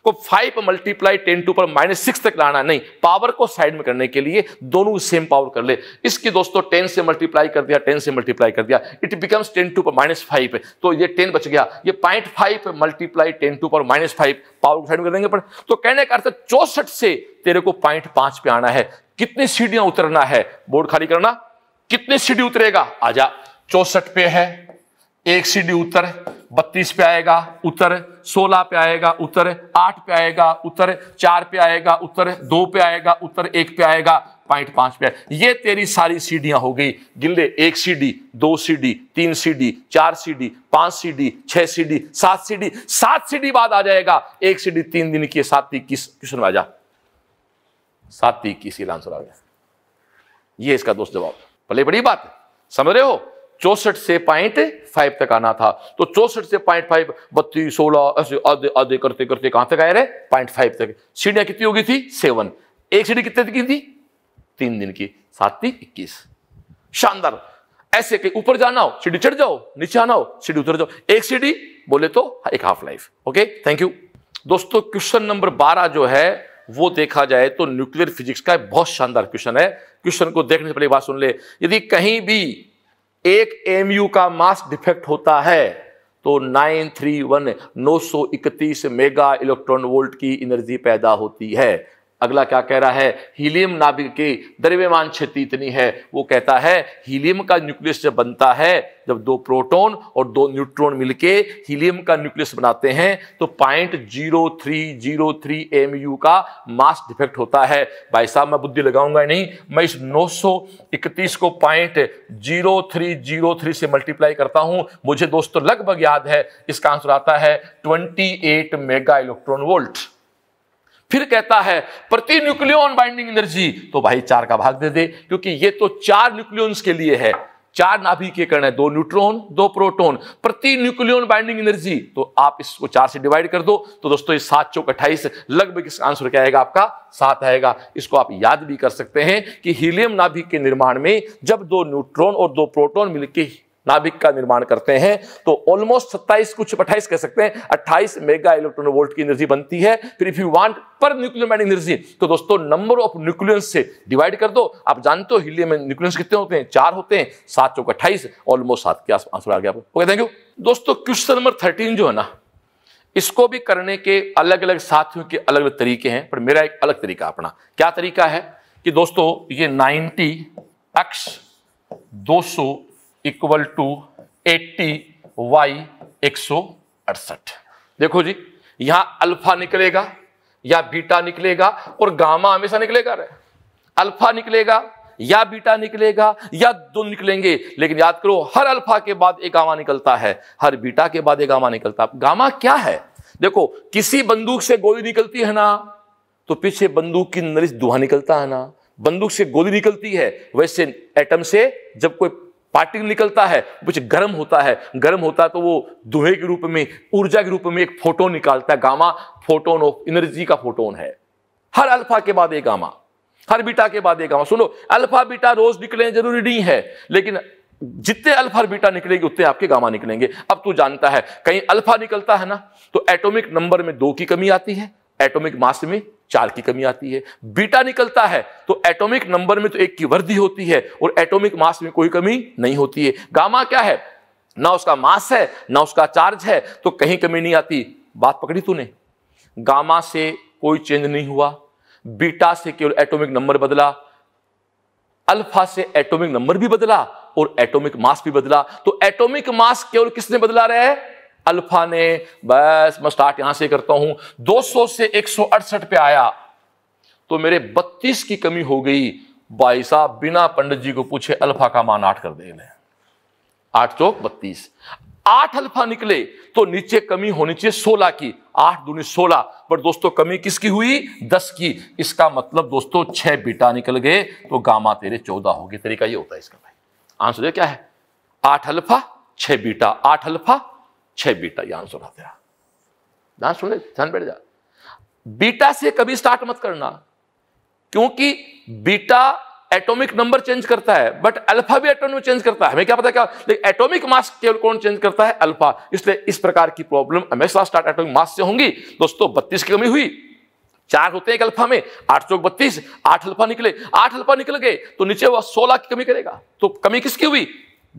को फाइव मल्टीप्लाई टेन टू पर माइनस सिक्स तक लाना नहीं पावर को साइड में करने के लिए दोनों सेम पावर कर ले इसकी दोस्तों टेन से मल्टीप्लाई कर दिया टेन से मल्टीप्लाई कर दिया इट बिकम्स टेन टू पर माइनस फाइव तो ये टेन बच गया ये point five multiply ten to पर माइनस फाइव पावर को साइड में कर देंगे पर तो कहने का अर्थ चौसठ से तेरे को पॉइंट पांच पे आना है कितनी सीढ़ियां उतरना है बोर्ड खाली करना कितनी सीढ़ी उतरेगा आजा चौसठ पे है एक सीढ़ी उत्तर बत्तीस पे आएगा उत्तर सोलह पे आएगा उत्तर आठ पे आएगा उत्तर चार पे आएगा उत्तर दो पे आएगा उत्तर एक पे आएगा पॉइंट पांच पे ये तेरी सारी सीढ़ियां हो गई गिल्ले एक सीढ़ी दो सीढ़ी तीन सीढ़ी चार सीढ़ी पांच सीढ़ी छह सीढ़ी सात सीढ़ी सात सीढ़ी बाद आ जाएगा एक सीढ़ी तीन दिन की सात इक्कीस क्वेश्चन में आ जा सात इक्कीस आंसर आ गया ये इसका दोस्त जवाब भले बड़ी बात समझ रहे हो चौसठ से पॉइंट फाइव तक आना था तो चौसठ से पॉइंट फाइव बत्तीस सोलह ऐसे आधे आधे करते करते कहां तक आए रहे पॉइंट फाइव तक सीढ़ियां कितनी होगी थी सेवन एक सीढ़ी कितने की थी तीन दिन की सात थी इक्कीस शानदार ऐसे कहीं ऊपर जाना हो सीढ़ी चढ़ जाओ नीचे आना हो सीढ़ी उतर जाओ एक सीढ़ी बोले तो एक half life okay thank you दोस्तों क्वेश्चन नंबर बारह जो है वो देखा जाए तो न्यूक्लियर फिजिक्स का बहुत शानदार क्वेश्चन है क्वेश्चन को देखने से पहले बात सुन ले यदि कहीं भी एक एम का मास डिफेक्ट होता है तो 931 931 मेगा इलेक्ट्रॉन वोल्ट की एनर्जी पैदा होती है अगला क्या कह रहा है हीलियम नाभिक की द्रव्यमान क्षति इतनी है वो कहता है हीलियम का न्यूक्लियस जब बनता है जब दो प्रोटॉन और दो न्यूट्रॉन मिलके हीलियम का न्यूक्लियस बनाते हैं तो point zero three zero three M U का मास डिफेक्ट होता है भाई साहब मैं बुद्धि लगाऊंगा नहीं मैं इस इकतीस को point zero three zero three से मल्टीप्लाई करता हूं मुझे दोस्तों लगभग याद है इसका आंसर आता है twenty eight mega electron volt फिर कहता है प्रति न्यूक्लियोन बाइंडिंग एनर्जी तो भाई चार का भाग दे दे क्योंकि ये तो चार न्यूक्लियंस के लिए है चार नाभिक के कण है दो न्यूट्रॉन दो प्रोटॉन प्रति न्यूक्लियन बाइंडिंग एनर्जी तो आप इसको चार से डिवाइड कर दो तो दोस्तों ये सात चौक अट्ठाईस लगभग इसका आंसर क्या आएगा आपका सात आएगा इसको आप याद भी कर सकते हैं कि हीलियम नाभिक के निर्माण में जब दो न्यूट्रॉन और दो प्रोटोन मिलकर नाभिक का निर्माण करते हैं तो ऑलमोस्ट सत्ताईस कुछ अट्ठाईस कह सकते हैं 28 मेगा इलेक्ट्रॉन वोल्ट की एनर्जी बनती है फिर if you want per nuclear man energy तो दोस्तों नंबर ऑफ न्यूक्लियंस से डिवाइड कर दो आप जानते हो हिलियम में न्यूक्लियंस कितने होते हैं चार होते हैं सात चौक अट्ठाईस ऑलमोस्ट सात के आंसर आ गया आपको ओके थैंक यू दोस्तों क्वेश्चन नंबर थर्टीन जो है ना इसको भी करने के अलग अलग साथियों के अलग अलग तरीके हैं पर मेरा एक अलग तरीका अपना क्या तरीका है कि दोस्तों ये 90 X equal to eighty Y एक सौ अड़सठ देखो जी यहां अल्फा निकलेगा या बीटा निकलेगा और गामा हमेशा निकलेगा रहे अल्फा निकलेगा या बीटा निकलेगा या दो निकलेंगे लेकिन याद करो हर अल्फा के बाद एक गामा निकलता है हर बीटा के बाद एक गामा निकलता है गामा क्या है देखो किसी बंदूक से गोली निकलती है ना तो पीछे बंदूक की नरिश धुआं निकलता है ना बंदूक से गोली निकलती है वैसे एटम से जब कोई पार्टिकल निकलता है कुछ गर्म होता है गर्म होता है तो वो दुहे के रूप में ऊर्जा के रूप में एक फोटोन निकालता है गामा फोटोन ऑफ एनर्जी का फोटोन है हर अल्फा के बाद एक गामा हर बीटा के बाद एक गामा सुनो अल्फा बीटा रोज निकले जरूरी नहीं है लेकिन जितने अल्फा और बीटा निकलेंगे उतने आपके गामा निकलेंगे अब तू जानता है कहीं अल्फा निकलता है ना तो एटॉमिक नंबर में दो की कमी आती है एटॉमिक मास में चार की कमी आती है बीटा निकलता है तो एटॉमिक नंबर में तो एक की वृद्धि होती है और एटॉमिक मास में कोई कमी नहीं होती है गामा क्या है ना उसका मास है ना उसका चार्ज है तो कहीं कमी नहीं आती बात पकड़ी तूने गामा से कोई चेंज नहीं हुआ बीटा से केवल एटॉमिक नंबर बदला अल्फा से एटॉमिक नंबर भी बदला और एटॉमिक मास भी बदला तो एटॉमिक मास केवल किसने बदला रहा है अल्फा ने बस मैं स्टार्ट यहां से करता हूं 200 से एक पे आया तो मेरे 32 की कमी हो गई भाई साहब बिना पंडित जी को पूछे अल्फा का मान आठ कर दे आठ चौक तो बत्तीस आठ अल्फा निकले तो नीचे कमी होनी चाहिए सोलह की आठ दूनी सोलह पर दोस्तों कमी किसकी हुई दस की इसका मतलब दोस्तों छह बीटा निकल गए तो गामा तेरे चौदह होगी तरीका ये होता है इसका भाई आंसर क्या है आठ अल्फा छह बीटा आठ अल्फा छह बीटा यहां सुना आ गया ना सुने ध्यान बैठ जा बीटा से कभी स्टार्ट मत करना क्योंकि बीटा एटॉमिक नंबर चेंज करता है बट अल्फा भी एटॉमिक चेंज करता है हमें क्या पता क्या लेकिन एटॉमिक मास केवल कौन चेंज करता है अल्फा इसलिए इस प्रकार की प्रॉब्लम हमेशा स्टार्ट एटॉमिक मास से होंगी दोस्तों बत्तीस की कमी हुई चार होते हैं एक अल्फा में आठ सौ बत्तीस आठ अल्फा निकले आठ अल्फा निकल गए तो नीचे वह सोलह की कमी करेगा तो कमी किसकी हुई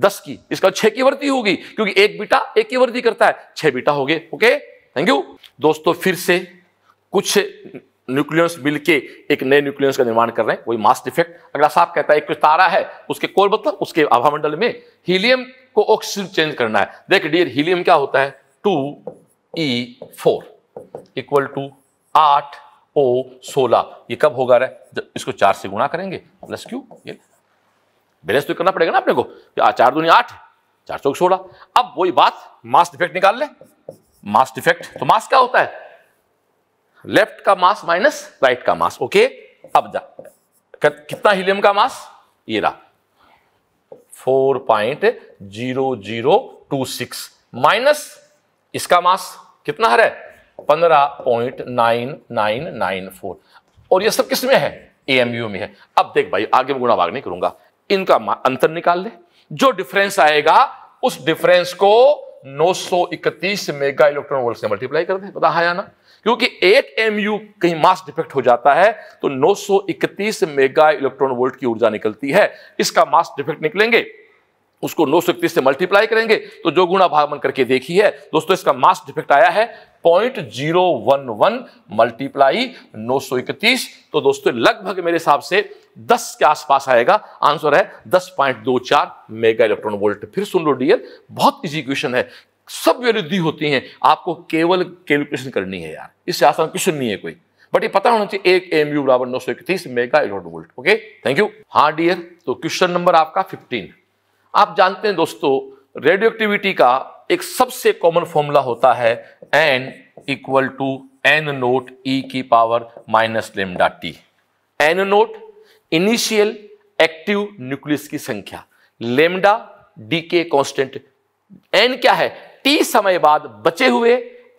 दस की इसका छह की वृद्धि होगी क्योंकि एक बीटा एक की वृद्धि करता है छह बीटा हो गए ओके थैंक यू दोस्तों फिर से कुछ न्यूक्लियस मिलके एक नए न्यूक्लियस का निर्माण कर रहे हैं वही मास डिफेक्ट अगला साफ कहता है एक कुछ तारा है उसके कोर मतलब उसके आभामंडल में हीलियम को ऑक्सीजन चेंज करना है देख डियर हीलियम क्या होता है two E four equal to आठ ओ सोलह ये कब होगा रहा है इसको चार से गुणा करेंगे प्लस क्यू ये बैलेंस तो करना पड़ेगा ना अपने को चार दूनी आठ चार सौ सोलह अब वही बात मास डिफेक्ट निकाल ले मास डिफेक्ट तो मास क्या होता है लेफ्ट का मास माइनस राइट का मास ओके अब जा कितना हीलियम का मास ये रहा four point zero zero two six minus इसका मास कितना है पंद्रह point nine nine nine four और ये सब किस में है एएमयू में है अब देख भाई आगे मैं गुणा भाग नहीं करूंगा इनका अंतर निकाल ले जो डिफरेंस आएगा उस डिफरेंस को 931 मेगा इलेक्ट्रॉन वोल्ट से मल्टीप्लाई कर दे पता है ना क्योंकि एक एम कहीं मास डिफेक्ट हो जाता है तो 931 मेगा इलेक्ट्रॉन वोल्ट की ऊर्जा निकलती है इसका मास डिफेक्ट निकलेंगे उसको नौ से मल्टीप्लाई करेंगे तो जो गुणा मन करके देखी है दोस्तों इसका मास डिफेक्ट आया है point zero one one multiply नौ सौ इकतीस तो दोस्तों लगभग मेरे हिसाब से दस के आसपास आएगा आंसर है दस पॉइंट दो चार मेगा इलेक्ट्रॉन वोल्ट फिर सुन लो डियर बहुत इजी क्वेश्चन है सब वैल्यू होती हैं आपको केवल कैलकुलेशन करनी है यार इससे आसान क्वेश्चन नहीं है कोई बट ये पता होना चाहिए एक एम यू बराबर नौ सौ इकतीस mega electron volt okay thank you हाँ डियर तो क्वेश्चन नंबर आपका फिफ्टीन आप जानते हैं दोस्तों रेडियो एक्टिविटी का एक सबसे कॉमन फॉर्मूला होता है N equal to N naught ई की power minus lambda T N naught initial active nucleus की संख्या lambda decay constant N क्या है टी समय बाद बचे हुए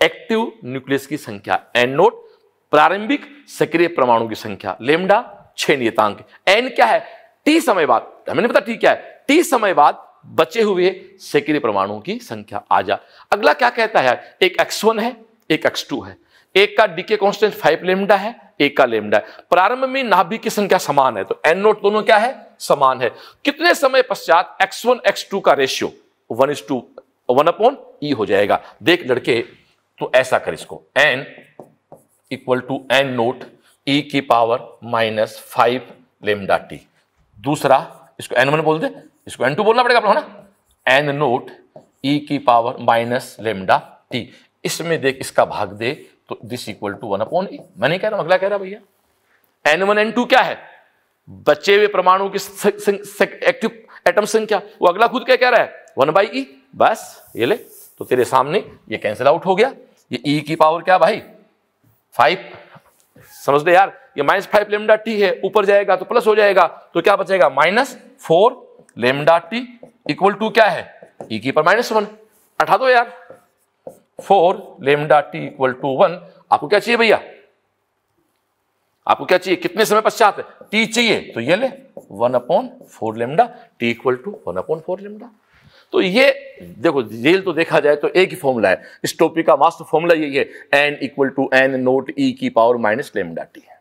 एक्टिव न्यूक्लियस की संख्या एन नोट प्रारंभिक सक्रिय परमाणु की संख्या लेमडा छह नियतांक एन क्या है टी समय बाद हमें नहीं पता टी क्या है टी समय बाद बचे हुए सेकेंड परमाणुओं की संख्या आ जा अगला क्या कहता है एक एक्स वन है एक एक्स टू है एक का डीके कॉन्स्टेंट फाइव लेमडा है एक का लेमडा है प्रारंभ में नाभिक की संख्या समान है तो एन नोट दोनों क्या है समान है कितने समय पश्चात एक्स वन एक्स टू का ratio one is to one upon E हो जाएगा देख लड़के तो ऐसा कर इसको N equal to N naught ई की power minus five lambda T दूसरा इसको एन वन बोल दे इसको एन टू बोलना पड़ेगा आप ना एन नोट ई की पावर माइनस लेमडा टी इसमें देख इसका भाग दे तो this equal to one upon e मैं नहीं कह रहा हूं अगला कह रहा भैया एन वन एन टू क्या है बचे हुए परमाणु की एक्टिव एटम संख्या वो अगला खुद क्या कह रहा है वन बाई ई बस ये ले तो तेरे सामने ये कैंसिल आउट हो गया ये ई e की पावर क्या भाई फाइव समझ लो यार ये माइनस फाइव लेमडा टी है ऊपर जाएगा तो प्लस हो जाएगा तो क्या बचेगा minus four lambda t equal to क्या है ई e की पर माइनस वन अठा दो यार four lambda t equal to one आपको क्या चाहिए भैया आपको क्या चाहिए कितने समय पश्चात टी चाहिए तो ये ले one upon four lambda t equal to one upon four lambda तो ये देखो जेल तो देखा जाए तो एक ही फॉर्मूला है इस टॉपिक का मास्टर फॉर्मूला यही है N equal to N naught ई की पावर माइनस लेमडा टी है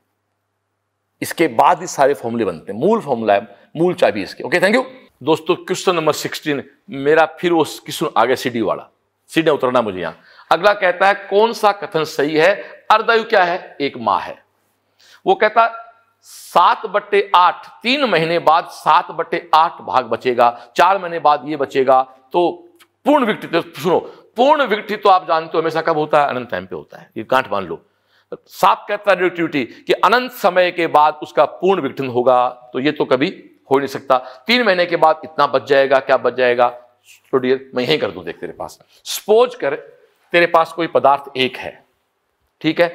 इसके बाद ही सारे फॉर्मूले बनते हैं मूल फॉर्मूला है मूल चाबी इसके ओके थैंक यू दोस्तों क्वेश्चन नंबर सिक्सटीन मेरा फिर वो क्वेश्चन आगे सीडी वाला सीडे उतरना मुझे यहां अगला कहता है कौन सा कथन सही है अर्दायु क्या है एक माँ है वो कहता सात बट्टे आठ तीन महीने बाद सात बट्टे आठ भाग बचेगा चार महीने बाद ये बचेगा तो पूर्ण विकटित तो सुनो पूर्ण विकटित तो आप जानते हो हमेशा कब होता है अनंत टाइम पे होता है ये गांठ मान लो साफ कहता है डिरेक्टिविटी कि अनंत समय के बाद उसका पूर्ण विघटन होगा तो ये तो कभी हो नहीं सकता तीन महीने के बाद इतना बच जाएगा क्या बच जाएगा तो मैं यही कर दूं देख तेरे पास स्पोज कर तेरे पास कोई पदार्थ एक है ठीक है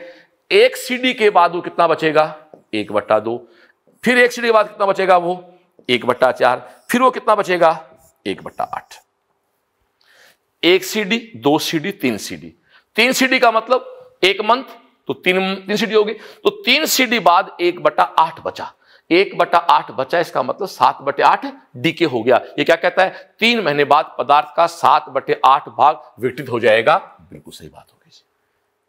एक सीडी के बाद वो कितना बचेगा एक बट्टा दो फिर एक सीढ़ी के बाद कितना बचेगा वो एक बट्टा चार फिर वो कितना बचेगा एक बट्टा आठ एक सीढ़ी दो सीढ़ी तीन सीढ़ी तीन सीढ़ी का मतलब एक मंथ तो तीन तीन सीढ़ी होगी तो तीन सीढ़ी बाद एक बट्टा आठ बचा एक बटा आठ बचा इसका मतलब सात बटे आठ डीके हो गया ये क्या कहता है तीन महीने बाद पदार्थ का सात बटे आठ भाग विघटित हो जाएगा बिल्कुल सही बात हो गई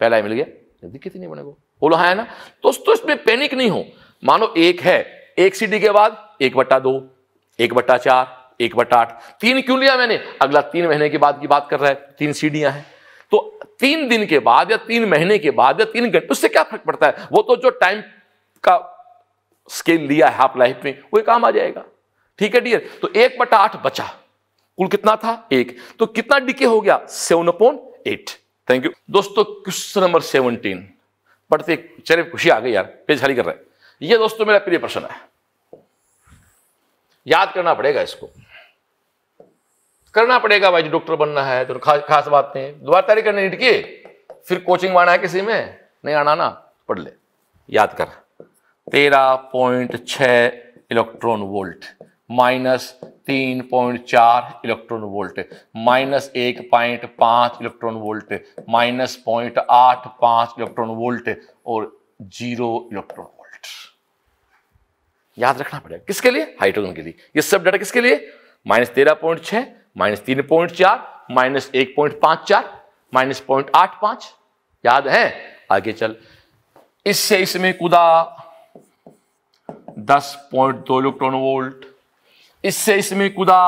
पहला मिल गया जल्दी कितनी बनेगा बोलो हाँ, है ना दोस्तों इसमें पैनिक नहीं हो मानो एक है एक सीढ़ी के बाद एक बट्टा दो एक बट्टा चार एक बट्टा आठ तीन क्यों लिया मैंने अगला तीन महीने के बाद की बात कर रहा है तीन सीढ़ियां हैं तो तीन दिन के बाद या तीन महीने के बाद या तीन घंटे उससे क्या फर्क पड़ता है वो तो जो टाइम का स्केल लिया है आप लाइफ में वो काम आ जाएगा ठीक है डियर तो एक बटा आठ बचा कुल कितना था एक तो कितना डीके हो गया seven upon eight thank you दोस्तों क्वेश्चन नंबर सेवनटीन पढ़ते चेहरे खुशी आ गई यार पेज खाली कर रहे ये दोस्तों मेरा प्रिय प्रश्न है याद करना पड़ेगा इसको करना पड़ेगा भाई डॉक्टर बनना है तो खा, खास बात नहीं दोबारा तैयारी करने नीट के फिर कोचिंग आना है किसी में नहीं आना ना पढ़ ले याद कर तेरह पॉइंट छ इलेक्ट्रॉन वोल्ट माइनस तीन पॉइंट चार इलेक्ट्रॉन वोल्ट माइनस एक पॉइंट पांच इलेक्ट्रॉन वोल्ट माइनस पॉइंट आठ पांच इलेक्ट्रॉन वोल्ट और जीरो इलेक्ट्रॉन वोल्ट याद रखना पड़ेगा किसके लिए हाइड्रोजन के लिए ये सब डाटा किसके लिए माइनस तेरह पॉइंट छह माइनस तीन पॉइंट चार माइनस एक पॉइंट पांच चार माइनस पॉइंट आठ पांच याद है आगे चल इससे इसमें कूदा दस पॉइंट दो इलेक्ट्रॉन वोल्ट इससे इसमें कूदा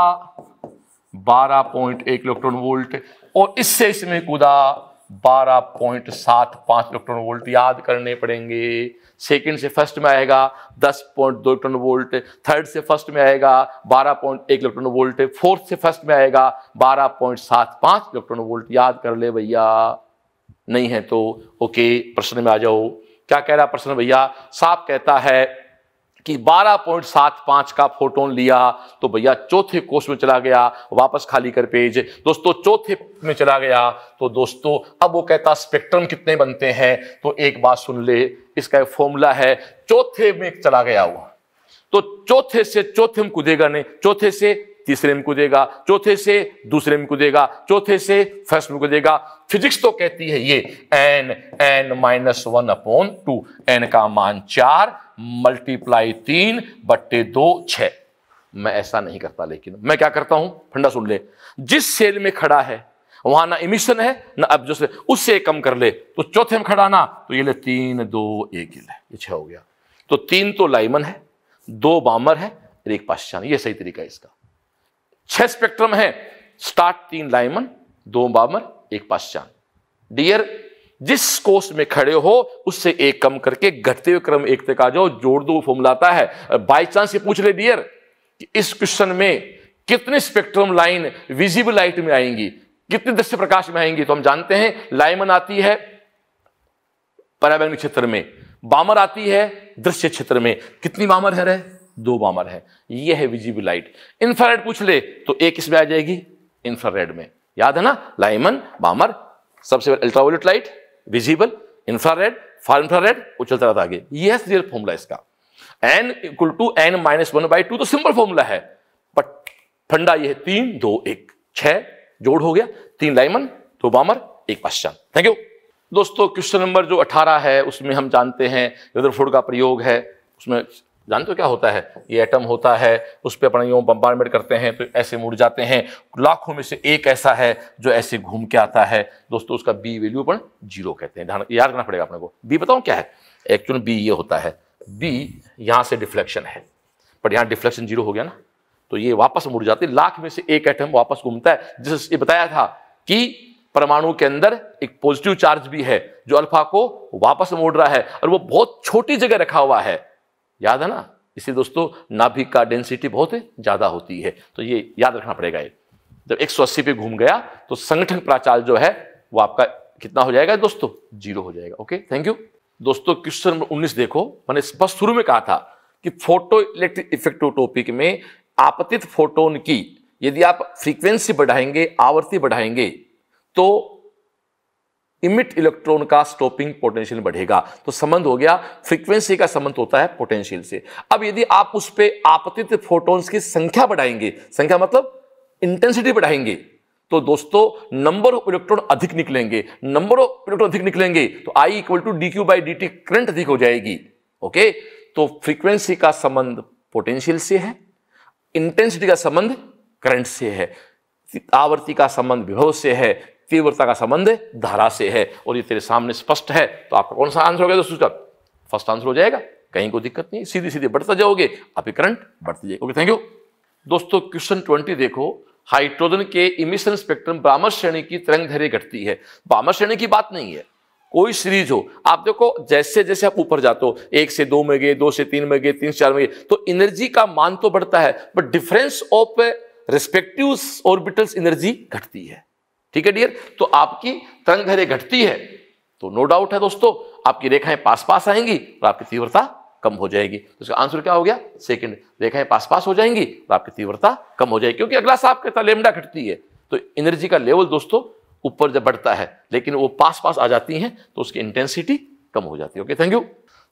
12.1 इलेक्ट्रॉन वोल्ट और इससे इसमें कूदा 12.75 इलेक्ट्रॉन वोल्ट याद करने पड़ेंगे सेकंड से फर्स्ट में आएगा 10.2 इलेक्ट्रॉन वोल्ट थर्ड से फर्स्ट में आएगा 12.1 इलेक्ट्रॉन वोल्ट फोर्थ से फर्स्ट में आएगा 12.75 इलेक्ट्रॉन वोल्ट याद कर ले भैया नहीं है तो ओके प्रश्न में आ जाओ क्या कह रहा प्रश्न भैया साफ कहता है कि 12.75 का फोटोन लिया तो भैया चौथे कोष में चला गया वापस खाली कर पेज दोस्तों चौथे में चला गया तो दोस्तों अब वो कहता स्पेक्ट्रम कितने बनते हैं तो एक बात सुन ले इसका एक फॉर्मूला है चौथे में चला गया वो तो चौथे से चौथे में कूदेगा नहीं चौथे से तीसरे में कूदेगा चौथे से दूसरे में कूदेगा चौथे से फर्स्ट में कूदेगा फिजिक्स तो कहती है ये n n minus one upon two n का मान चार मल्टीप्लाई तीन बट्टे दो छ मैं ऐसा नहीं करता लेकिन मैं क्या करता हूं फंडा सुन ले जिस सेल में खड़ा है वहां ना इमिशन है ना अब जो उससे कम कर ले तो चौथे में खड़ा ना तो ये ले तीन दो एक ले ये छह हो गया तो तीन तो लाइमन है दो बामर है एक पाश्चान ये सही तरीका है इसका छह स्पेक्ट्रम है स्टार्ट तीन लाइमन दो बामर एक पाश्चान डियर जिस कोष में खड़े हो उससे एक कम करके घटते हुए क्रम एक तक आ जाओ जोड़ दो फॉर्मूलाता है बाई चांस ये पूछ ले डियर कि इस क्वेश्चन में कितने स्पेक्ट्रम लाइन विजिबल लाइट में आएंगी कितने दृश्य प्रकाश में आएंगी तो हम जानते हैं लाइमन आती है पर्यावरण क्षेत्र में बामर आती है दृश्य क्षेत्र में कितनी बामर है रहे दो बामर है ये है विजिबल लाइट इंफ्रारेड पूछ ले तो एक इसमें आ जाएगी इंफ्रारेड में याद है ना लाइमन बामर सबसे पहले ultraviolet light visible infrared far infrared वो चलता रहता आगे ये है रियल फॉर्मूला इसका n equal to n minus one by two तो सिंपल फॉर्मूला है बट फंडा यह तीन दो एक छह जोड़ हो गया तीन लाइमन दो बामर एक पाश्चान थैंक यू दोस्तों क्वेश्चन नंबर जो 18 है उसमें हम जानते हैं रदरफोर्ड का प्रयोग है उसमें जानते हो क्या होता है ये एटम होता है उस पर अपना यूँ बम्बारमेंट करते हैं तो ऐसे मुड़ जाते हैं लाखों में से एक ऐसा है जो ऐसे घूम के आता है दोस्तों उसका बी वैल्यू अपन जीरो कहते हैं ध्यान याद रखना पड़ेगा अपने को बी बताओ क्या है एक्चुअल बी ये होता है बी यहाँ से डिफ्लेक्शन है पर यहाँ डिफ्लेक्शन जीरो हो गया ना तो ये वापस मुड़ जाते लाख में से एक एटम वापस घूमता है जिससे बताया था कि परमाणु के अंदर एक पॉजिटिव चार्ज भी है जो अल्फा को वापस मोड़ रहा है और वो बहुत छोटी जगह रखा हुआ है याद है ना इसे दोस्तों नाभिक का डेंसिटी बहुत ज़्यादा होती है तो ये याद रखना पड़ेगा ये जब 180 पे घूम गया तो संगठन प्राचाल जो है वो आपका कितना हो जाएगा दोस्तों जीरो हो जाएगा ओके थैंक यू दोस्तों क्वेश्चन नंबर 19 देखो मैंने स्पष्ट शुरू में कहा था कि फोटो इलेक्ट्रिक इफेक्टोटोपिक में आपतित फोटोन की यदि आप फ्रीक्वेंसी बढ़ाएंगे आवृत्ति बढ़ाएंगे तो इमिट इलेक्ट्रॉन का स्टॉपिंग पोटेंशियल बढ़ेगा तो संबंध हो गया फ्रीक्वेंसी का संबंध होता है पोटेंशियल से अब यदि आप उस पर आपतित फोटोन्स की संख्या बढ़ाएंगे संख्या मतलब इंटेंसिटी बढ़ाएंगे तो दोस्तों नंबर ऑफ इलेक्ट्रॉन अधिक निकलेंगे नंबर ऑफ इलेक्ट्रॉन अधिक निकलेंगे तो I equal to D Q by D t current अधिक हो जाएगी ओके तो फ्रीक्वेंसी का संबंध पोटेंशियल से है इंटेंसिटी का संबंध करंट से है आवर्ती का संबंध विभव से है तीव्रता का संबंध धारा से है और ये तेरे सामने स्पष्ट है तो आपका कौन सा आंसर हो गया दोस्तों का फर्स्ट आंसर हो जाएगा कहीं कोई दिक्कत नहीं सीधे सीधे बढ़ता जाओगे आपकी करंट बढ़ती जाएगी ओके थैंक यू दोस्तों क्वेश्चन ट्वेंटी देखो हाइड्रोजन के इमिशन स्पेक्ट्रम ब्राह्मण श्रेणी की तरंग धैर्य घटती है ब्राह्मण श्रेणी की बात नहीं है कोई सीरीज हो आप देखो जैसे जैसे आप ऊपर जाते हो एक से दो में गए दो से तीन में गए तीन से चार में गए तो एनर्जी का मान तो बढ़ता है but difference of respective orbitals energy घटती है ठीक है डियर तो आपकी तरंग धैर्य घटती है तो नो डाउट है दोस्तों आपकी रेखाएं पास पास आएंगी और आपकी तीव्रता कम हो जाएगी तो इसका आंसर क्या हो गया सेकंड रेखाएं पास पास हो जाएंगी और आपकी तीव्रता कम हो जाएगी क्योंकि अगला साफ कहता लेमडा घटती है तो एनर्जी का लेवल दोस्तों ऊपर जब बढ़ता है लेकिन वो पास पास आ जाती हैं तो उसकी इंटेंसिटी कम हो जाती है ओके थैंक यू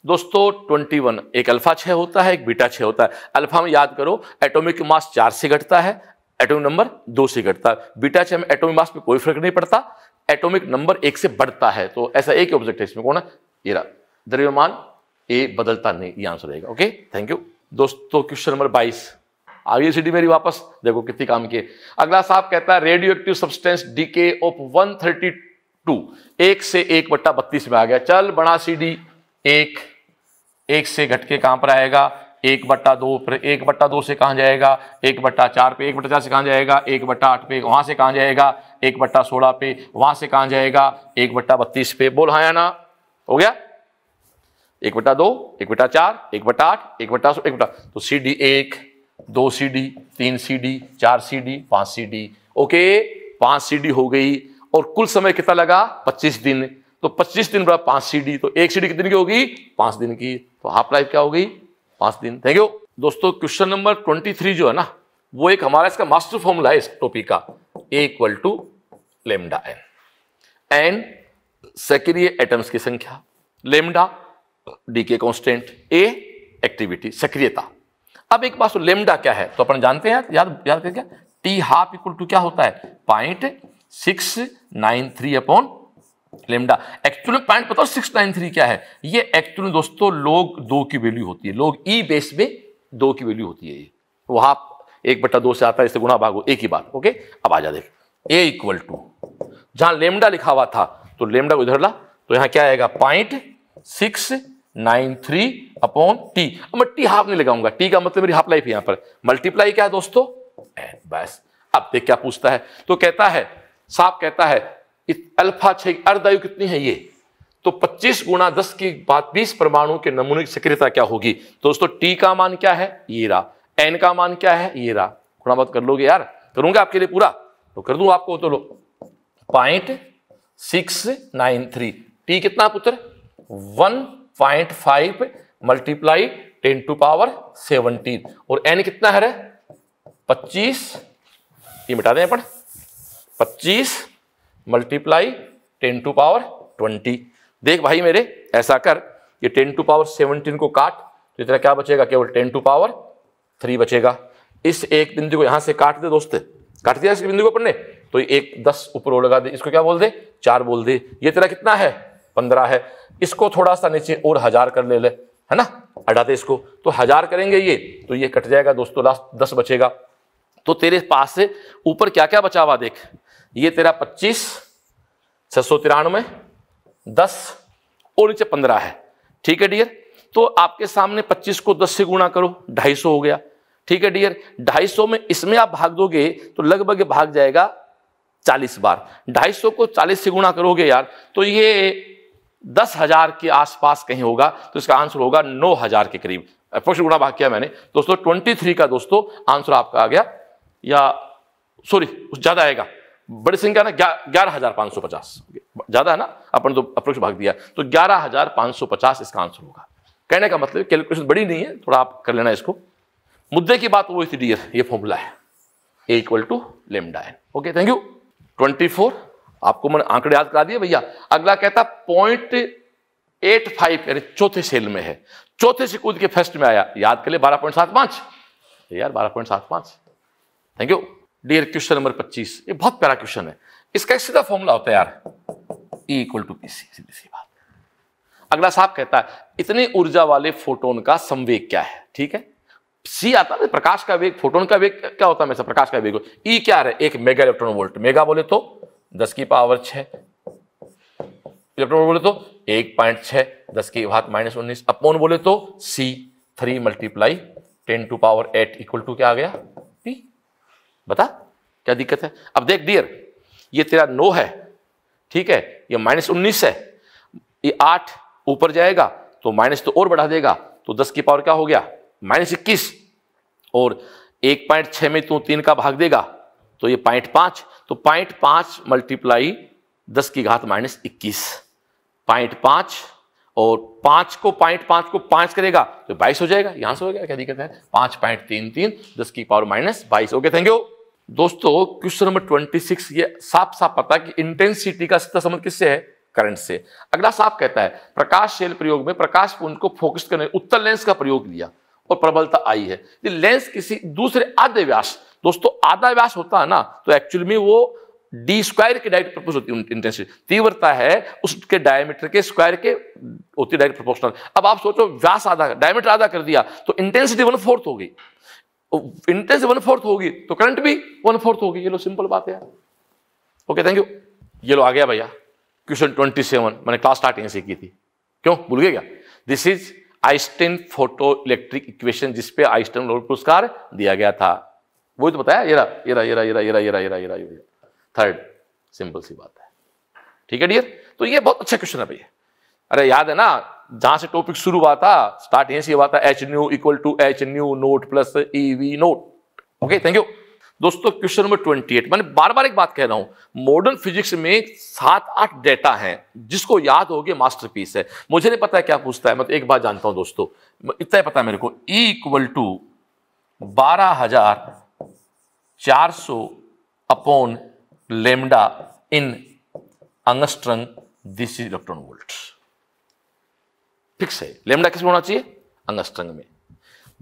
दोस्तों ट्वेंटी वन एक अल्फा छः होता है एक बीटा छः होता है अल्फा में याद करो एटॉमिक मास चार से घटता है एटोम नंबर दो से घटता है बीटा छह एटोमिक मास में कोई फर्क नहीं पड़ता एटोमिक नंबर एक से बढ़ता है तो ऐसा एक ऑब्जेक्ट है इसमें कौन है द्रव्यमान ए बदलता नहीं ये आंसर रहेगा ओके थैंक यू दोस्तों क्वेश्चन नंबर बाईस आगे सीडी मेरी वापस देखो कितनी काम किए अगला साहब कहता है radioactive substance decay of one thirty two एक से एक बट्टा बत्तीस में आ गया चल बना सीडी एक एक से घटके कहां पर आएगा एक बट्टा दो फिर एक बट्टा दो से कहाँ जाएगा एक बट्टा चार पे एक बट्टा चार से कहाँ जाएगा एक बट्टा आठ पे वहाँ से कहाँ जाएगा एक बट्टा सोलह पे वहाँ से कहाँ जाएगा एक बट्टा बत्तीस पे बोल हाँ या ना हो गया एक बट्टा दो एक बट्टा चार एक बट्टा आठ एक बट्टा एक बट्टा तो सी डी एक दो सी डी तीन सी डी चार सी डी पाँच सी डी ओके पाँच सी डी हो गई और कुल समय कितना लगा पच्चीस दिन तो पच्चीस दिन बड़ा पाँच सी डी तो एक सी डी कितने की होगी पाँच दिन की तो हाफ लाइफ क्या हो गई पांच दिन थैंक यू दोस्तों क्वेश्चन नंबर ट्वेंटी थ्री जो है ना वो एक हमारा इसका मास्टर फॉर्मूला है इस टॉपिक का a equal to lambda n n सक्रिय एटम्स की संख्या lambda decay constant a activity सक्रियता अब एक बात लेमडा क्या है तो अपन जानते हैं याद याद करके टी हाफ इक्वल टू क्या होता है point six nine three upon lambda actual में पॉइंट पता सिक्स नाइन थ्री क्या है ये एक्चुअल दोस्तों लोग दो की वैल्यू होती है लोग ई बेस में दो की वैल्यू होती है ये वहां एक बट्टा दो से आता है इससे गुणा भागो एक ही बात ओके अब आ जा देख ए इक्वल टू जहां लेमडा लिखा हुआ था तो लेमडा को इधर ला तो यहां क्या आएगा point six nine three upon t अब मैं टी हाफ नहीं लगाऊंगा टी का मतलब मेरी हाफ लाइफ है यहां पर मल्टीप्लाई क्या है दोस्तों बस अब देख क्या पूछता है तो कहता है साफ कहता है अल्फा छह अर्धायु कितनी है ये तो 25 गुणा दस की बात बीस परमाणु के नमूने की सक्रियता क्या होगी तो दोस्तों टी का मान क्या है ये रा एन का मान क्या है ये रा थोड़ा बहुत कर लोगे यार करूंगा आपके लिए पूरा तो कर दू आपको तो लो point six nine three t कितना पुत्र one point five multiply ten to power seventeen और एन कितना है पच्चीस ये मिटा दें अपन पच्चीस multiply ten to power twenty देख भाई मेरे ऐसा कर ये टेन टू पावर सेवनटीन को काट तो इतना क्या बचेगा केवल टेन टू पावर थ्री बचेगा इस एक बिंदु को यहां से काट दे दोस्त काट दिया इस बिंदु को अपन ने तो एक दस ऊपर लगा दे इसको क्या बोल दे चार बोल दे ये तेरा कितना है पंद्रह है इसको थोड़ा सा नीचे और हजार कर ले ले है ना हटा दे इसको तो हजार करेंगे ये तो ये कट जाएगा दोस्तों लास्ट दस बचेगा तो तेरे पास से ऊपर क्या क्या बचा हुआ देख ये तेरा पच्चीस छह सौ तिरानवे दस और नीचे पंद्रह है ठीक है डियर तो आपके सामने पच्चीस को दस से गुणा करो ढाई सौ हो गया ठीक है डियर ढाई सौ में इसमें आप भाग दोगे तो लगभग भाग जाएगा चालीस बार ढाई सौ को चालीस से गुणा करोगे यार तो ये दस हजार के आसपास कहीं होगा तो इसका आंसर होगा नौ हजार के करीब गुणा भाग किया मैंने दोस्तों ट्वेंटी थ्री का दोस्तों आंसर आपका आ गया या सॉरी ज़्यादा आएगा बड़ी संख्या ना ग्यारह हजार पांच सौ पचास ज़्यादा है ना अपन तो अप्रोक्ष भाग दिया तो ग्यारह हजार पांच सौ पचास इसका आंसर होगा कहने का मतलब कैलकुलेशन बड़ी नहीं है थोड़ा आप कर लेना इसको मुद्दे की बात वो इसी e डी ये फॉर्मूला है a equal to lambda n okay thank you twenty four आपको मैंने आंकड़े याद करा दिए भैया अगला कहता पॉइंट एट फाइव यानी चौथे सेल में है चौथे से कूद के फर्स्ट में आया याद कर ले बारह पॉइंट सात पांच यार बारह पॉइंट सात पांच thank you dear question number 25 ये बहुत प्यारा क्वेश्चन है इसका एक सीधा फॉर्मूला होता है यार ई इक्वल टू पी सीधी सी बात अगला साहब कहता है इतनी ऊर्जा वाले फोटोन का संवेग क्या है ठीक है सी आता है प्रकाश का वेग फोटोन का वेग क्या होता है हमेशा प्रकाश का वेग ई e क्या है एक मेगा इलेक्ट्रॉन वोल्ट मेगा बोले तो दस की पावर छ इलेक्ट्रॉन बोले तो एक पॉइंट छ दस की घात माइनस उन्नीस अपोन बोले तो c three multiply ten to power eight equal to क्या आ गया बता क्या दिक्कत है अब देख डियर ये तेरा नो है ठीक है ये माइनस उन्नीस है ये आठ ऊपर जाएगा तो माइनस तो और बढ़ा देगा तो दस की पावर क्या हो गया माइनस इक्कीस और एक पॉइंट छः में तू तीन का भाग देगा तो ये पॉइंट पाँच तो पॉइंट पाँच मल्टीप्लाई दस की घात माइनस इक्कीस पॉइंट पाँच और पांच को पॉइंट पांच को पांच करेगा तो बाईस हो जाएगा यहां से हो गया क्या दिक्कत है पांच पॉइंट तीन तीन दस की पावर माइनस बाईस ओके थैंक यू दोस्तों क्वेश्चन नंबर ट्वेंटी सिक्स ये साफ साफ पता है कि इंटेंसिटी का सीधा संबंध किससे है करंट से अगला साफ कहता है प्रकाश शेल प्रयोग में प्रकाश पुंज को फोकस करने उत्तर लेंस का प्रयोग लिया और प्रबलता आई है लेंस किसी दूसरे आधे व्यास दोस्तों आधा व्यास होता है ना तो एक्चुअली में वो डी स्क्वायर की डायरेक्ट प्रपोज होती है इंटेंसिटी तीव्रता है उसके डायमीटर के स्क्वायर के होती है डायरेक्ट प्रपोर्शनल अब आप सोचो व्यास आधा डायमीटर आधा कर दिया तो इंटेंसिटी वन फोर्थ हो गई इंटेंसिटी वन फोर्थ होगी तो करंट भी वन फोर्थ होगी ये लो सिंपल बात है ओके थैंक यू ये लो आ गया भैया क्वेश्चन ट्वेंटी सेवन मैंने क्लास स्टार्टिंग से की थी क्यों भूल गए क्या this is Einstein photo electric equation जिसपे आइस्टेन नोबल पुरस्कार दिया गया था वो तो बताया ये रहा ये रहा ये रहा ये रहा ये रहा ये रहा ये रहा ये रहा थर्ड सिंपल सी बात है ठीक है डियर तो ये बहुत अच्छा क्वेश्चन है भैया अरे याद है ना जहां से टॉपिक शुरू हुआ था स्टार्ट यहीं से हुआ था h nu equal to H nu note plus e v naught okay thank you दोस्तों क्वेश्चन नंबर ट्वेंटी एट मैंने बार बार एक बात कह रहा हूं मॉडर्न फिजिक्स में सात आठ डेटा हैं जिसको याद हो होगी मास्टरपीस है मुझे नहीं पता है क्या पूछता है मैं तो एक बात जानता हूं दोस्तों इतना ही पता है मेरे को ई इक्वल टू बारह हजार चार सौ upon lambda in angstrom this is electron volt ठीक है लेमडा किसमें होना चाहिए angstrom में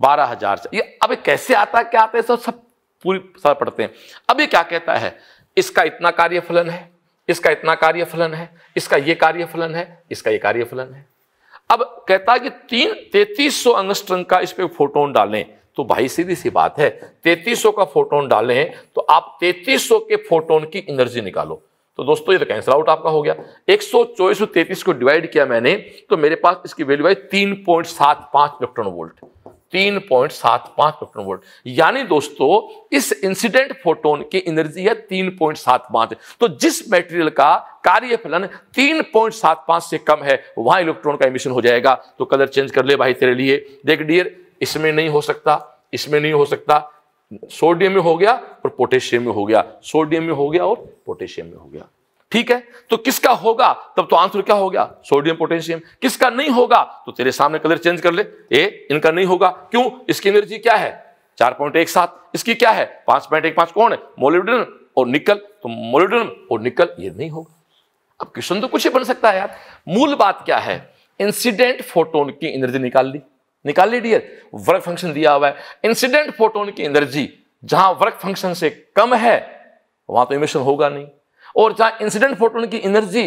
बारह हजार ये अब कैसे आता है क्या आता है सब सब पूरी सारा पढ़ते हैं अब ये क्या कहता है इसका इतना कार्य फलन है इसका इतना कार्य फलन है इसका ये कार्य फलन है इसका ये कार्य फलन है अब कहता है कि तीन तैतीस सौ अंगस्ट्रंग का इस पर फोटोन डालें तो भाई सीधी सी बात है 3300 का फोटोन डालें तो आप 3300 के फोटोन की एनर्जी निकालो तो दोस्तों ये तो कैंसल आउट आपका हो गया एक सौ चौबीस को डिवाइड किया मैंने तो मेरे पास इसकी वैल्यू आई तीन पॉइंट सात पांच इलेक्ट्रॉन वोल्ट तीन पॉइंट सात पांच इलेक्ट्रॉन वोल्ट यानी दोस्तों इस इंसिडेंट फोटोन की एनर्जी है तीन पॉइंट सात पांच तो जिस मटेरियल का कार्य फलन तीन पॉइंट सात पांच से कम है वहां इलेक्ट्रॉन का एमिशन हो जाएगा तो कलर चेंज कर ले भाई तेरे लिए देख डियर इसमें नहीं हो सकता इसमें नहीं हो सकता सोडियम में हो गया और पोटेशियम में हो गया सोडियम में हो गया और पोटेशियम में हो गया ठीक है तो किसका होगा तब तो आंसर क्या हो गया सोडियम पोटेशियम किसका नहीं होगा तो तेरे सामने कलर चेंज कर ले ए इनका नहीं होगा क्यों इसकी एनर्जी क्या है चार पॉइंट एक सात इसकी क्या है पांच पॉइंट एक पांच कौन है मोलिडन और निकल तो मोलिडन और निकल ये नहीं होगा अब क्वेश्चन तो कुछ ही बन सकता है यार मूल बात क्या है इंसिडेंट फोटोन की एनर्जी निकाल ली निकाल ली डियर वर्क फंक्शन दिया हुआ है इंसिडेंट फोटोन की एनर्जी जहां वर्क फंक्शन से कम है वहां तो इमिशन होगा नहीं और जहां इंसिडेंट फोटोन की एनर्जी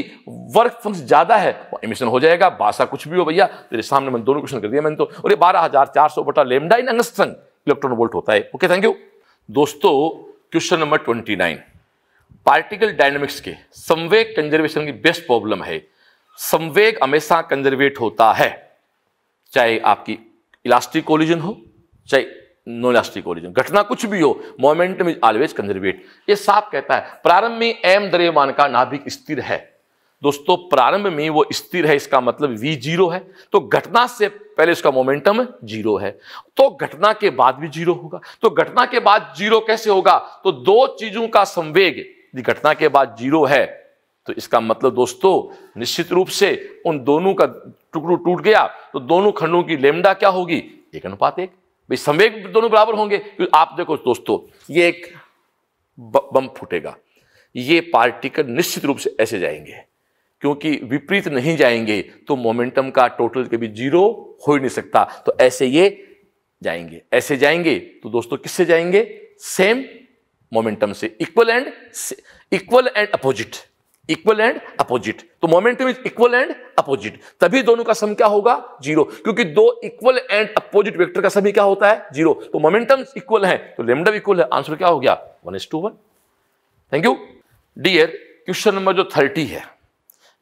वर्क फंक्शन ज्यादा है वह इमिशन हो जाएगा बासा कुछ भी हो भैया तेरे सामने मैंने दोनों क्वेश्चन कर दिया मैंने तो और ये बारह हजार चार सौ बटा lambda in angstrom electron volt होता है ओके थैंक यू दोस्तों question number twenty nine particle dynamics के संवेग कंजर्वेशन की बेस्ट प्रॉब्लम है संवेग हमेशा कंजर्वेट होता है चाहे आपकी इलास्टिक कोलिजन हो चाहे नो इलास्टिक ओरिजिन घटना कुछ भी हो मोमेंटम इज ऑलवेज कंजर्वेट ये साफ कहता है प्रारंभ में एम द्रव्यमान का नाभिक स्थिर है दोस्तों प्रारंभ में वो स्थिर है इसका मतलब v जीरो है तो घटना से पहले उसका मोमेंटम जीरो है तो घटना के बाद भी जीरो होगा तो घटना के बाद जीरो कैसे होगा तो दो चीजों का संवेग घटना के बाद जीरो है तो इसका मतलब दोस्तों निश्चित रूप से उन दोनों का टुकड़ू टूट गया तो दोनों खंडों की लेमडा क्या होगी एक अनुपात एक भाई संवेग दोनों बराबर होंगे तो आप देखो दोस्तों ये एक बम फूटेगा ये पार्टिकल निश्चित रूप से ऐसे जाएंगे क्योंकि विपरीत नहीं जाएंगे तो मोमेंटम का टोटल कभी जीरो हो ही नहीं सकता तो ऐसे ये जाएंगे ऐसे जाएंगे तो दोस्तों किससे जाएंगे सेम मोमेंटम से equal and equal and opposite equal and opposite तो momentum is equal and opposite तभी दोनों का सम क्या होगा जीरो क्योंकि दो इक्वल एंड अपोजिट वेक्टर का सभी क्या होता है जीरो तो मोमेंटम इक्वल है तो लेमडा इक्वल है आंसर क्या हो गया one is to one thank you dear question number जो थर्टी है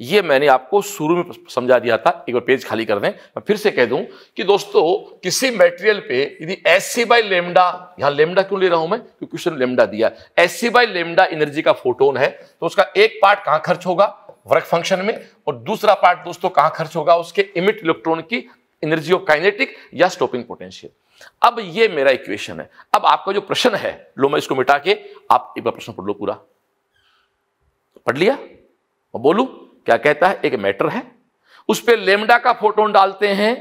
ये मैंने आपको शुरू में समझा दिया था एक बार पेज खाली कर दें मैं फिर से कह दूं कि दोस्तों किसी मटेरियल पे यदि एस सी बाई लेमडा यहां लेमडा क्यों ले रहा हूं मैं क्योंकि क्वेश्चन लेमडा दिया s C by lambda energy का फोटोन है तो उसका एक पार्ट कहां खर्च होगा वर्क फंक्शन में और दूसरा पार्ट दोस्तों कहां खर्च होगा उसके इमिट इलेक्ट्रॉन की एनर्जी ऑफ काइनेटिक या स्टॉपिंग पोटेंशियल अब ये मेरा इक्वेशन है अब आपका जो प्रश्न है लो मैं इसको मिटा के आप एक बार प्रश्न पढ़ लो पूरा पढ़ लिया बोलू क्या कहता है एक मैटर है उस पर लेमडा का फोटोन डालते हैं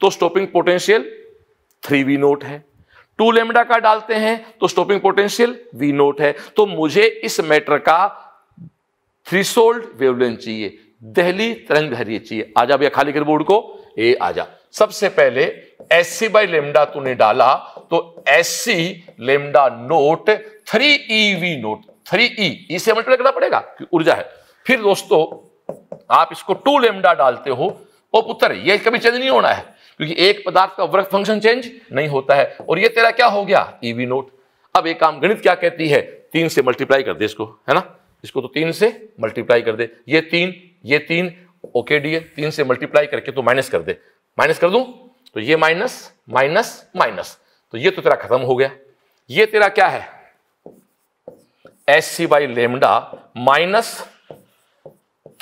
तो stopping potential three v naught है टू लेमडा का डालते हैं तो स्टॉपिंग पोटेंशियल वी नोट है तो मुझे इस मैटर का सोल्ड वेवलेंथ चाहिए दहली तरंग हरी चाहिए आजा भैया खाली कर बोर्ड को ए आजा सबसे पहले एस सी बाई लेमडा तूने डाला तो s c lambda naught three e v naught three e इसे से करना पड़ेगा ऊर्जा है फिर दोस्तों आप इसको टू लेमडा डालते हो वो पुत्र ये कभी चेंज नहीं होना है क्योंकि एक पदार्थ का वर्क फंक्शन चेंज नहीं होता है और ये तेरा क्या हो गया ईवी e नोट अब एक काम गणित क्या कहती है तीन से मल्टीप्लाई कर दे इसको है ना इसको तो तीन से मल्टीप्लाई कर दे ये तीन ये तीन ओके डी तीन से मल्टीप्लाई करके तो माइनस कर दे माइनस कर दू तो ये माइनस माइनस माइनस तो ये तो तेरा खत्म हो गया ये तेरा क्या है s C by lambda minus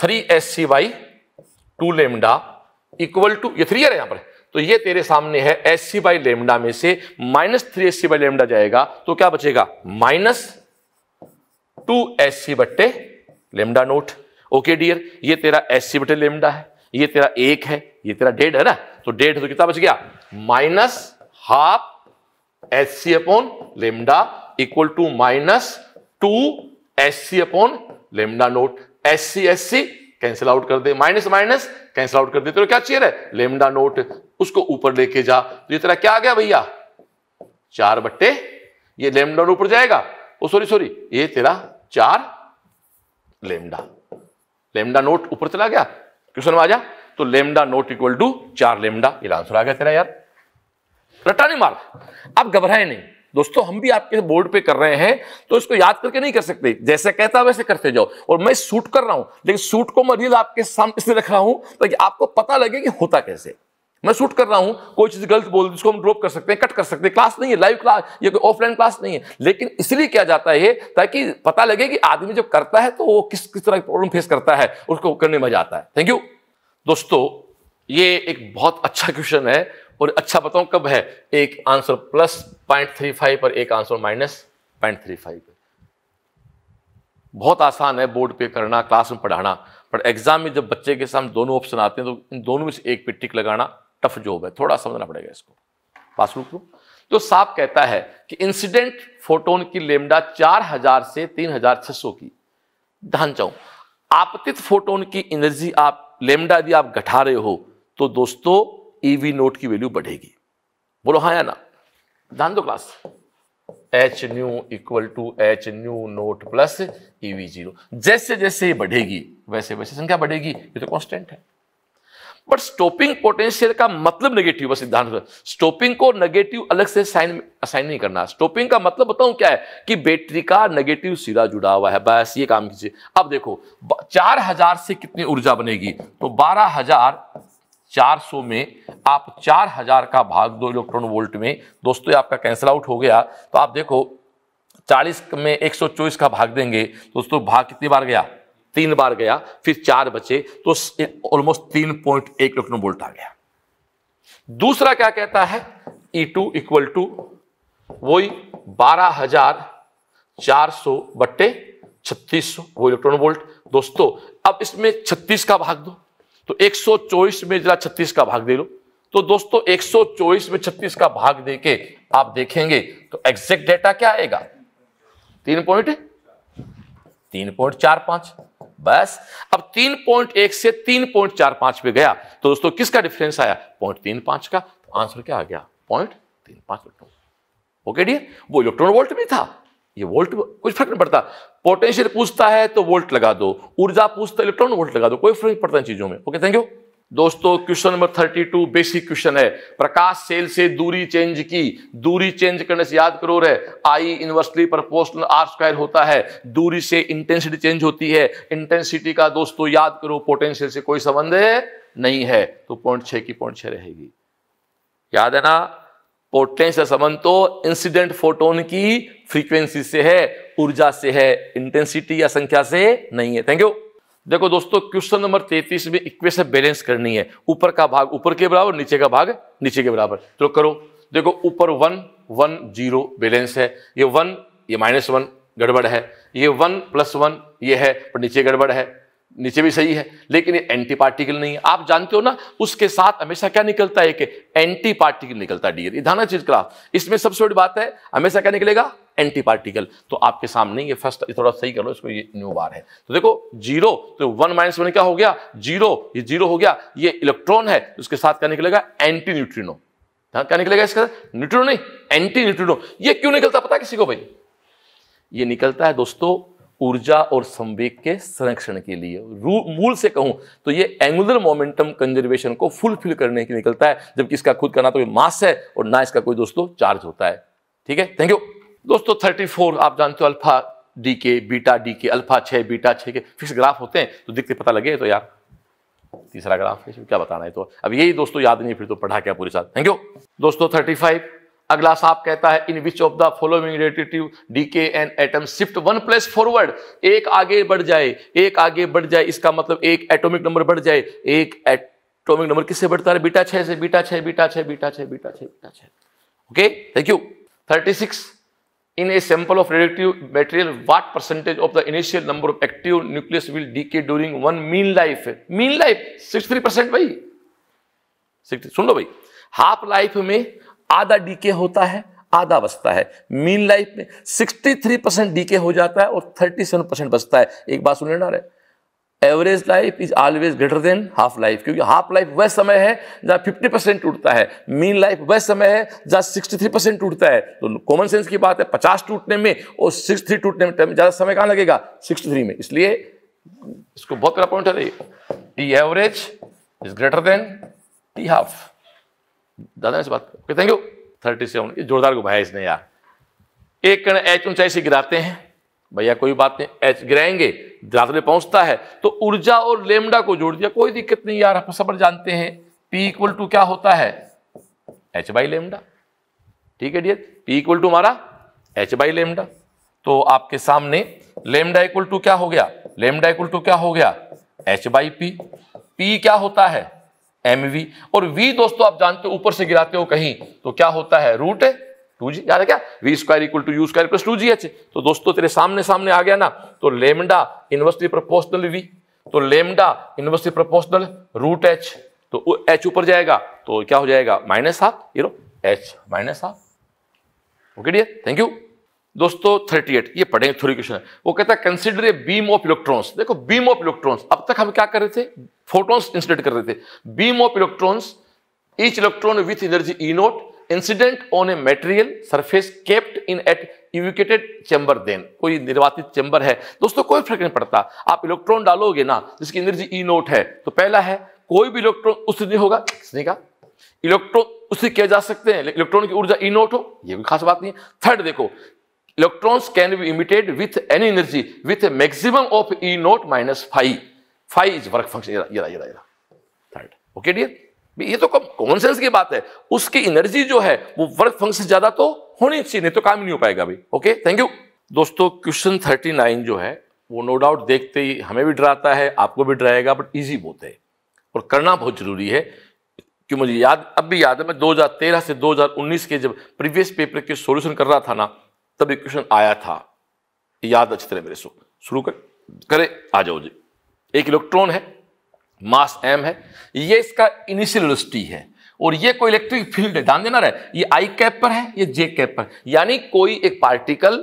three s C by two lambda equal to ये थ्री है यहां पर तो ये तेरे सामने है एस सी बाई लेमडा में से minus three s C by lambda जाएगा तो क्या बचेगा माइनस टू एस सी बट्टे लेमडा नोट ओके डियर ये तेरा एस सी बटे लेमडा है ये तेरा एक है ये तेरा डेढ़ है ना तो डेढ़ तो कितना बच गया minus half s C upon lambda equal to minus two S C upon lambda naught s c s c cancel out कर दे माइनस माइनस कैंसिल आउट कर देते तो क्या चाहिए रहे लेमडा नोट उसको ऊपर लेके जा तो ये तेरा क्या आ गया भैया चार बट्टे ये लेमडा ऊपर जाएगा ओ सॉरी सॉरी ये तेरा चार लेमडा लेमडा नोट ऊपर चला गया क्वेश्चन में आ जा तो लेमडा नोट इक्वल टू चार लेमडा ये आंसर आ गया तेरा यार रट्टा नहीं मार अब घबराए नहीं दोस्तों हम भी आपके बोर्ड पे कर रहे हैं तो इसको याद करके नहीं कर सकते जैसे कहता वैसे करते जाओ और मैं सूट कर रहा हूं लेकिन सूट को मैं रील आपके सामने इसलिए रख रहा हूं ताकि आपको पता लगे कि होता कैसे मैं शूट कर रहा हूं कोई चीज गलत बोल जिसको हम ड्रॉप कर सकते हैं कट कर सकते हैं क्लास नहीं है लाइव क्लास ये कोई ऑफलाइन क्लास नहीं है लेकिन इसलिए किया जाता है ताकि पता लगे कि आदमी जब करता है तो वो किस किस तरह की प्रॉब्लम फेस करता है उसको करने मजा आता है थैंक यू दोस्तों ये एक बहुत अच्छा क्वेश्चन है और अच्छा बताऊं कब है एक answer plus point three five पर एक answer minus point three five पर बहुत आसान है बोर्ड पे करना क्लास में पढ़ाना पर एग्जाम में जब बच्चे के सामने दोनों ऑप्शन आते हैं तो इन दोनों में से एक पे टिक लगाना टफ जॉब है थोड़ा समझना पड़ेगा इसको पास रुक लो तो साफ कहता है कि इंसिडेंट फोटोन की लेमडा चार हजार से तीन हजार छह सौ की ध्यान चाहूं आपतित फोटोन की एनर्जी आप लेमडा यदि आप घटा रहे हो तो दोस्तों ईवी e नोट की वैल्यू बढ़ेगी बोलो हाँ या ना ध्यान दो class h nu equal to H nu note plus EV zero जैसे जैसे ये बढ़ेगी वैसे वैसे संख्या बढ़ेगी ये तो कॉन्स्टेंट है बट स्टॉपिंग पोटेंशियल का मतलब नेगेटिव बस सिद्धांत स्टॉपिंग को नेगेटिव अलग से साइन असाइन नहीं करना स्टॉपिंग का मतलब बताऊं क्या है कि बैटरी का नेगेटिव सिरा जुड़ा हुआ है बस ये काम कीजिए अब देखो चार हजार से कितनी ऊर्जा बनेगी तो बारह हजार 400 में आप 4000 का भाग दो इलेक्ट्रॉन वोल्ट में दोस्तों आपका कैंसिल आउट हो गया तो आप देखो 40 में 124 का भाग देंगे दोस्तों भाग कितनी बार गया तीन बार गया फिर चार बचे तो ऑलमोस्ट तीन पॉइंट एक इलेक्ट्रॉन वोल्ट आ गया दूसरा क्या कहता है ई टू इक्वल टू वही बारह हजार चार सौ बट्टे छत्तीस सौ वो इलेक्ट्रॉन वोल्ट दोस्तों अब इसमें छत्तीस का भाग दो तो 124 में जरा 36 का भाग दे लो तो दोस्तों 124 में 36 का भाग दे के आप देखेंगे तो एग्जैक्ट डेटा क्या आएगा तीन पॉइंट तीन पॉइंट चार पांच बस अब तीन पॉइंट एक से तीन पॉइंट चार पांच पे गया तो दोस्तों किसका डिफरेंस आया पॉइंट तीन पांच का तो आंसर क्या आ गया पॉइंट तीन पांच इलेक्ट्रॉन ओके डी वो इलेक्ट्रॉन वोल्ट में था ये वोल्ट कुछ फर्क नहीं पड़ता पोटेंशियल पूछता है तो वोल्ट लगा दो ऊर्जा पूछता है इलेक्ट्रॉन वोल्ट लगा दो कोई फर्क पड़ता है चीजों में ओके थैंक यू दोस्तों question number thirty two basic question है प्रकाश सेल से दूरी चेंज की दूरी चेंज करने से याद करो रहे आई पर पोस्ट आर स्क्वायर होता है दूरी से इंटेंसिटी चेंज होती है इंटेंसिटी का दोस्तों याद करो पोटेंशियल से कोई संबंध नहीं है तो पॉइंट छह की पॉइंट छह रहेगी याद है ना पोटेंशियल संबंध तो इंसिडेंट फोटोन की फ्रीक्वेंसी से है ऊर्जा से है इंटेंसिटी या संख्या से नहीं है थैंक यू देखो दोस्तों क्वेश्चन नंबर तैतीस में इक्वेशन बैलेंस करनी है ऊपर का भाग ऊपर के बराबर नीचे का भाग नीचे के बराबर तो करो देखो ऊपर वन वन जीरो बैलेंस है ये वन ये माइनस वन गड़बड़ है ये वन प्लस वन ये है पर नीचे गड़बड़ है नीचे भी सही है लेकिन ये एंटी पार्टिकल नहीं है आप जानते हो ना उसके साथ हमेशा क्या निकलता है कि एंटी पार्टिकल निकलता है डीएनए धाना चीज ग्राफ इसमें सबसे बड़ी बात है हमेशा क्या निकलेगा एंटी पार्टिकल तो आपके सामने ये फर्स्ट थोड़ा सही कर लो इसको ये न्यू बार है तो देखो जीरो तो वन माइनस वन क्या हो गया जीरो ये जीरो हो गया ये इलेक्ट्रॉन है उसके साथ क्या निकलेगा एंटी न्यूट्रिनो क्या निकलेगा इसके साथ न्यूट्रिनो नहीं एंटी न्यूट्रिनो ये क्यों निकलता पता किसी को भाई ये निकलता है दोस्तों ऊर्जा और संवेग के संरक्षण के लिए मूल से कहूं तो ये एंगुलर मोमेंटम कंजर्वेशन को फुलफिल करने के निकलता है जबकि इसका खुद का ना तो कोई मास है और ना इसका कोई दोस्तों चार्ज होता है ठीक है थैंक यू दोस्तों थर्टी फोर आप जानते हो alpha decay beta decay alpha छः बीटा छः के फिक्स ग्राफ होते हैं तो दिखते पता लगे तो यार तीसरा ग्राफ क्या बताना है तो अब यही दोस्तों याद नहीं फिर तो पढ़ा क्या पूरे साथ थैंक यू दोस्तों थर्टी फाइव अगला साहब कहता है in which of the following relative decay an atom shift one plus forward एक आगे बढ़ जाए एक आगे बढ़ जाए इसका मतलब एक एटॉमिक नंबर बढ़ जाए एक एटॉमिक नंबर किससे बढ़ता है बीटा छह से बीटा छह बीटा छह बीटा छह बीटा छह बीटा छह okay thank you thirty six In a sample of radioactive material, what percentage of the initial number of active nucleus will decay during one mean life? Mean life 63 percent भाई 60 सुन लो भाई half life में आधा DK होता है आधा बचता है mean life में 63 परसेंट डीके हो जाता है और 37 परसेंट बचता है एक बात सुन लेना average life is always greater than half life क्योंकि हाफ लाइफ वह समय है जहां 50 परसेंट टूटता है मीन लाइफ वह समय है जहां 63 परसेंट टूटता है तो कॉमन सेंस की बात है 50 टूटने में और 63 टूटने में ज़्यादा समय कहां लगेगा 63 में इसलिए इसको बहुत बड़ा पॉइंट है average is greater than t half दादा इस बात okay thank you thirty seven ये जोरदार घुमाया इसने यार एक कण एच ऊंचाई से गिराते हैं भैया कोई बात नहीं एच गिराएंगे दादले पहुंचता है तो ऊर्जा और लेमडा को जोड़ दिया कोई दिक्कत नहीं यार हम सब जानते हैं पी इक्वल टू क्या होता है एच बाई लेमडा ठीक है डियर पी इक्वल टू हमारा एच बाई लेमडा तो आपके सामने लेमडा इक्वल टू क्या हो गया लेमडा इक्वल टू क्या हो गया एच बाई पी पी क्या होता है एम वी और वी दोस्तों आप जानते हो ऊपर से गिराते हो कहीं तो क्या होता है रूट है टू जी याद है क्या v square equal to u square plus two g h तो दोस्तों तेरे सामने सामने आ गया ना तो लेमडा इन्वर्सली प्रोपोर्शनल वी तो lambda inversely proportional root h तो एच ऊपर जाएगा तो क्या हो जाएगा माइनस हाफ ये h minus half okay dear thank you दोस्तों थर्टी एट ये पढ़े थोड़ी क्वेश्चन है वो कहता है consider a beam of electrons देखो बीम ऑफ इलेक्ट्रॉन्स अब तक हम क्या कर रहे थे फोटॉन्स इंसिडेंट कर रहे थे beam of electrons each electron with energy e naught incident on a material surface kept in at evacuated chamber then कोई निर्वातित चैम्बर है दोस्तों कोई फर्क नहीं पड़ता आप इलेक्ट्रॉन डालोगे ना जिसकी एनर्जी ई नोट है तो पहला है कोई भी इलेक्ट्रॉन उससे नहीं होगा किसने का इलेक्ट्रॉन उससे किया जा सकते हैं इलेक्ट्रॉन की ऊर्जा ई नोट हो ये भी खास बात नहीं है थर्ड देखो electrons can be emitted with any energy with a maximum of e e naught minus five five is work function third okay dear ये तो कॉमन सेंस की बात है उसकी एनर्जी जो है वो वर्क फंक्शन ज्यादा तो होनी चाहिए नहीं तो काम नहीं हो पाएगा भाई ओके थैंक यू दोस्तों क्वेश्चन नाइन जो है वो नो डाउट देखते ही हमें भी डराता है आपको भी डराएगा बट इजी बहुत है और करना बहुत जरूरी है कि मुझे याद अब भी याद है मैं 2013 से 2019 के जब प्रीवियस पेपर के सॉल्यूशन कर रहा था ना तब एक क्वेश्चन आया था याद अच्छी तरह मेरे सो शुरू कर करें आ जाओ जी एक इलेक्ट्रॉन है मास एम है ये इसका इनिशियल वेलोसिटी है और ये कोई इलेक्ट्रिक फील्ड है ध्यान देना रहे ये आई कैप पर है ये जे कैप पर यानी कोई एक पार्टिकल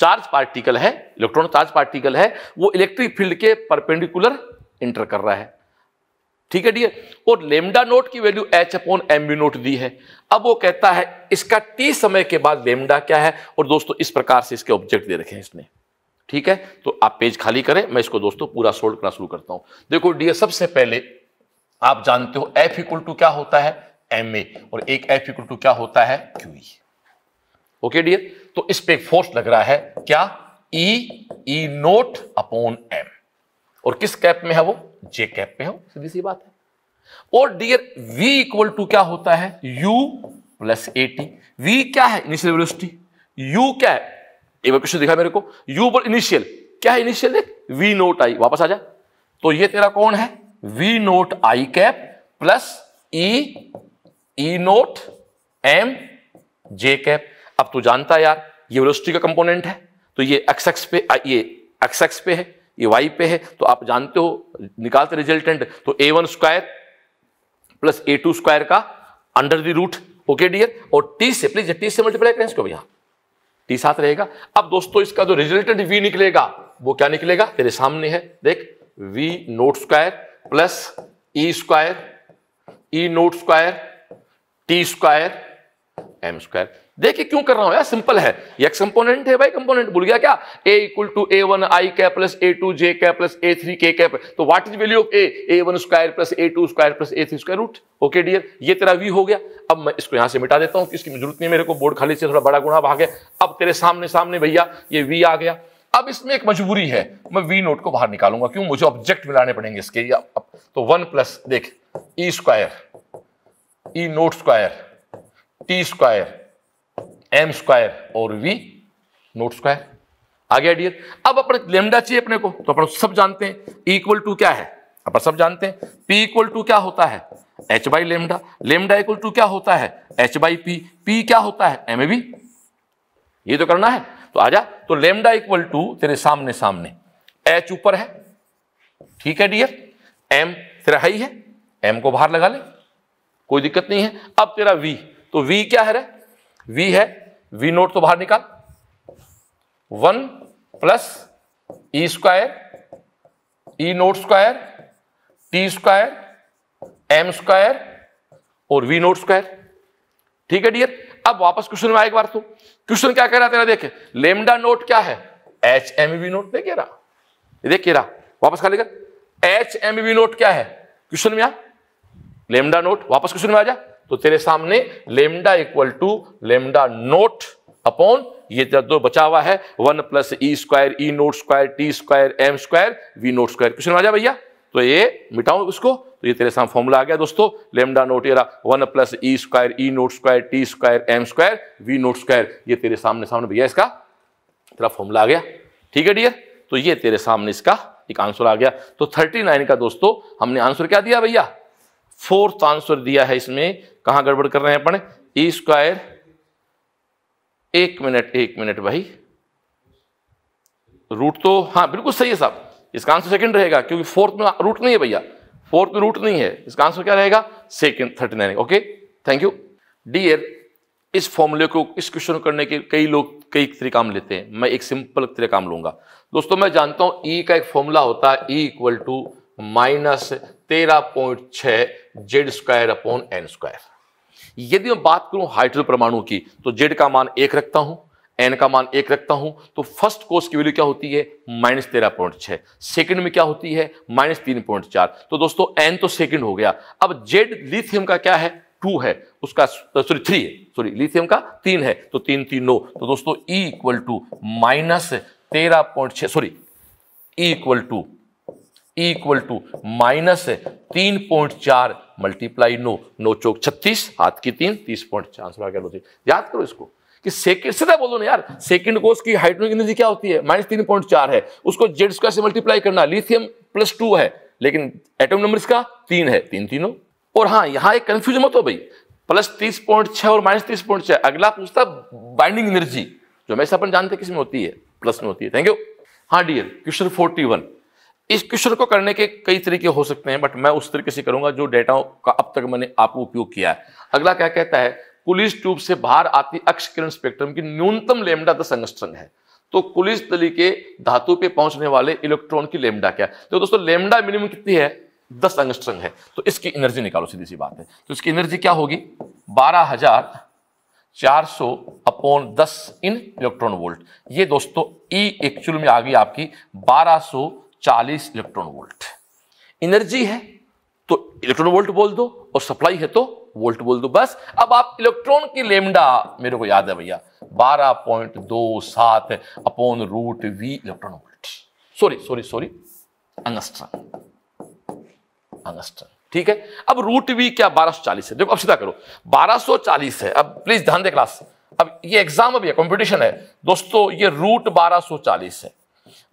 चार्ज पार्टिकल है इलेक्ट्रॉन चार्ज पार्टिकल है वो इलेक्ट्रिक फील्ड के परपेंडिकुलर इंटर कर रहा है ठीक है ठीक है और लेमडा नोट की value h upon m b naught दी है अब वो कहता है इसका टी समय के बाद लेमडा क्या है और दोस्तों इस प्रकार से इसके ऑब्जेक्ट दे रखे हैं इसने ठीक है तो आप पेज खाली करें मैं इसको दोस्तों पूरा सोल्व करना शुरू करता हूं देखो डी सबसे पहले आप जानते हो एफ इक्वल टू क्या होता है एम ए और एक एफ इक्वल टू क्या होता है क्यू ई ओके डी तो इस पे फोर्स लग रहा है क्या e e, e naught upon m और किस कैप में है वो जे कैप में है सीधी सी बात है और डियर वी इक्वल टू क्या होता है u plus a t v क्या है इनिशियल वेलोसिटी यू क्या है एक बार क्वेश्चन दिखाया मेरे को यू पर इनिशियल क्या है इनिशियल देख वी नोट आई वापस आ जा तो ये तेरा कौन है v naught i cap plus e e naught m j cap अब तू जानता है यार ये वेलोसिटी का कंपोनेंट है तो ये एक्स एक्स पे ये एक्स एक्स पे है ये वाई पे है तो आप जानते हो निकालते रिजल्टेंट तो a one square plus a two square का under the root okay dear और टी से प्लीज टी से मल्टीप्लाई करें इसको भैया टी साथ रहेगा अब दोस्तों इसका जो रिजल्टेंट वी निकलेगा वो क्या निकलेगा तेरे सामने है देख v naught square plus e square e naught square t square m square देखिए क्यों कर रहा हूं यार सिंपल है ये कंपोनेंट है भाई कंपोनेंट भूल गया क्या a equal to a one i cap plus a two j cap plus a three k cap तो what is value of a a one square plus a two square plus a three square root okay dear ये तेरा we हो गया अब मैं इसको यहां से मिटा देता हूं इसकी जरूरत नहीं मेरे को बोर्ड खाली से थोड़ा बड़ा गुणा भाग है अब तेरे सामने सामने भैया ये वी आ गया अब इसमें एक मजबूरी है मैं वी नोट को बाहर निकालूंगा क्यों मुझे ऑब्जेक्ट मिलाने पड़ेंगे इसके तो वन प्लस देख e square e naught square t square m square और वी नोट स्क्वायर आ गया डियर अब अपने लेमडा चाहिए अपने को तो अपन सब जानते हैं इक्वल टू क्या है अपन सब जानते हैं पी इक्वल टू क्या होता है h by lambda lambda equal to क्या होता है एच बाई पी पी क्या होता है एम ए बी ये तो करना है तो आ जा तो लेमडा इक्वल टू तेरे सामने सामने एच ऊपर है ठीक है डियर एम तेरा हाई है एम को बाहर लगा ले कोई दिक्कत नहीं है अब तेरा वी तो वी क्या है रहा? वी है वी नोट तो बाहर निकाल one plus e e square e e naught square t square m square और वी नोट स्क्वायर ठीक है डियर अब वापस क्वेश्चन में आए एक बार तो क्वेश्चन क्या कह रहा तेरा देखे लेमडा नोट क्या है एच एम वी नोट नहीं रहा देखिए रहा वापस खा लेगा एच एम वी नोट क्या है क्वेश्चन में आ लेमडा नोट वापस क्वेश्चन में आ जा तो तेरे सामने lambda equal to lambda naught upon ये दो बचा हुआ है one plus e square e naught square t square m square v naught square question आ जाए भैया तो ये मिटाऊं उसको तो ये तेरे सामने फॉर्मूला आ गया दोस्तों लेमडा नोट ये one plus e square e naught square t square m square v naught square ये तेरे सामने सामने भैया इसका तेरा फॉर्मूला आ गया ठीक है डियर तो ये तेरे सामने इसका एक आंसर आ गया तो थर्टी नाइन का दोस्तों हमने आंसर क्या दिया भैया फोर्थ आंसर दिया है इसमें कहा गड़बड़ कर रहे हैं अपन ई e स्क्वायर एक मिनट एक मिनट भाई रूट तो हाँ बिल्कुल सही है साहब इसका आंसर सेकंड रहेगा क्योंकि फोर्थ में रूट नहीं है भैया फोर्थ में रूट नहीं है इसका आंसर क्या रहेगा second thirty nine okay thank you dear इस फॉर्मूले को इस क्वेश्चन को करने के कई लोग कई त्रिकाम लेते हैं मैं एक सिंपल त्रिकाम लूंगा दोस्तों मैं जानता हूं ई e का एक फॉर्मूला होता है ई इक्वल टू माइनस तेरह पॉइंट छ z square upon n square यदि मैं बात करूं हाइड्रोजन परमाणु की तो जेड का मान एक रखता हूं एन का मान एक रखता हूं तो फर्स्ट कोर्स की वैल्यू क्या होती है माइनस तेरह पॉइंट छह सेकेंड में क्या होती है माइनस तीन पॉइंट चार तो दोस्तों एन तो सेकेंड हो गया अब जेड लिथियम का क्या है टू है उसका सॉरी थ्री है सॉरी लिथियम का तीन है तो तीन तीन नो तो दोस्तों ई इक्वल टू माइनस तेरह पॉइंट छ sorry e equal to equal to minus तीन पॉइंट चार मल्टीप्लाई नो नो चौक छत्तीस हाथ की तीन तीस पॉइंट चार याद करो इसको कि सेकेंड सीधा बोलो ना यार सेकंड कोर्स की हाइड्रोजन एनर्जी क्या होती है माइनस तीन पॉइंट चार है उसको जेड स्क्वायर से मल्टीप्लाई करना लिथियम प्लस टू है लेकिन एटम नंबर इसका तीन है तीन तीनों और हाँ यहाँ एक कंफ्यूजन मत हो भाई प्लस तीस पॉइंट छह और माइनस तीस पॉइंट छह अगला पूछता बाइंडिंग एनर्जी जो हमेशा अपन जानते किसमें होती है प्लस में होती है थैंक यू हाँ डियर क्वेश्चन फोर्टी वन इस क्वेश्चन को करने के कई तरीके हो सकते हैं बट मैं उस तरीके से करूंगा जो डेटा का अब तक मैंने आपको उपयोग किया है अगला क्या कहता है पुलिस ट्यूब से बाहर आती अक्ष किरण स्पेक्ट्रम की न्यूनतम लेमडा दस अंगस्ट्रंग है तो कुलिस तली के धातु पे पहुंचने वाले इलेक्ट्रॉन की लेमडा क्या तो दोस्तों लेमडा मिनिमम कितनी है दस अंगस्ट्रंग है तो इसकी एनर्जी निकालो सीधी सी बात है तो इसकी एनर्जी क्या होगी बारह हजार चार सौ अपॉन दस इन इलेक्ट्रॉन वोल्ट ये दोस्तों ई e एक्चुअल में आ गई आपकी बारह सौ चालीस इलेक्ट्रॉन वोल्ट एनर्जी है तो इलेक्ट्रॉन वोल्ट बोल दो और सप्लाई है तो वोल्ट बोल दो बस अब आप इलेक्ट्रॉन की लेमडा मेरे को याद है भैया बारह पॉइंट दो सात upon root v electron volt sorry sorry sorry angstrom angstrom ठीक है अब रूट वी क्या बारह सौ चालीस है देखो अब सीधा करो बारह सौ चालीस है अब प्लीज ध्यान दे क्लास अब ये एग्जाम अभी कॉम्पिटिशन है दोस्तों ये रूट बारह सौ चालीस है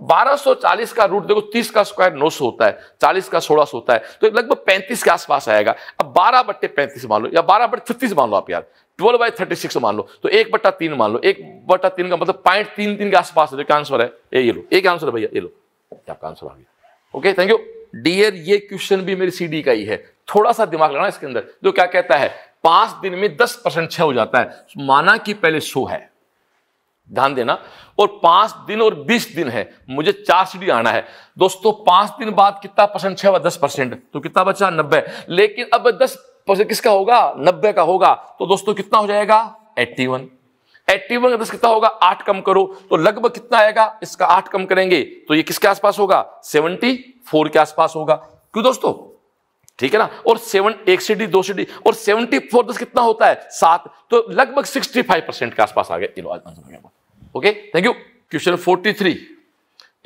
1240 का रूट देखो 30 का स्क्वायर 900 होता है 40 का सोलह 1600 होता है तो लगभग 35 के आसपास आएगा अब 12 बट्टे पैंतीस मान लो या 12 बट्टे छत्तीस मान लो आप यार 12 बाई थर्टी सिक्स मान लो तो एक बट्टा तीन मान लो एक बट्टा तीन का मतलब पॉइंट तीन तीन के आसपास है जो क्या आंसर है ये ये लो एक आंसर है भैया ये लो आपका आंसर आ गया ओके थैंक यू डियर ये क्वेश्चन भी मेरी सी का ही है थोड़ा सा दिमाग लगाना इसके अंदर जो क्या कहता है पांच दिन में दस परसेंट छह हो जाता है माना कि पहले सो है ध्यान देना और पांच दिन और बीस दिन है मुझे चार सीढ़ी आना है दोस्तों पांच दिन बाद कितना परसेंट छह दस परसेंट तो कितना बचा नब्बे लेकिन अब दस परसेंट किसका होगा नब्बे का होगा तो दोस्तों कितना हो जाएगा एट्टी वन एट्टी वन दस कितना होगा आठ कम करो तो लगभग कितना आएगा इसका आठ कम करेंगे तो ये किसके आसपास होगा सेवनटी फोर के आसपास होगा क्यों दोस्तों ठीक है ना और सेवन एक सीढ़ी दो सीढ़ी और सेवनटी फोर दस कितना होता है सात तो लगभग सिक्सटी फाइव परसेंट के आसपास आ गए आंसर हो गया ओके थैंक यू क्वेश्चन 43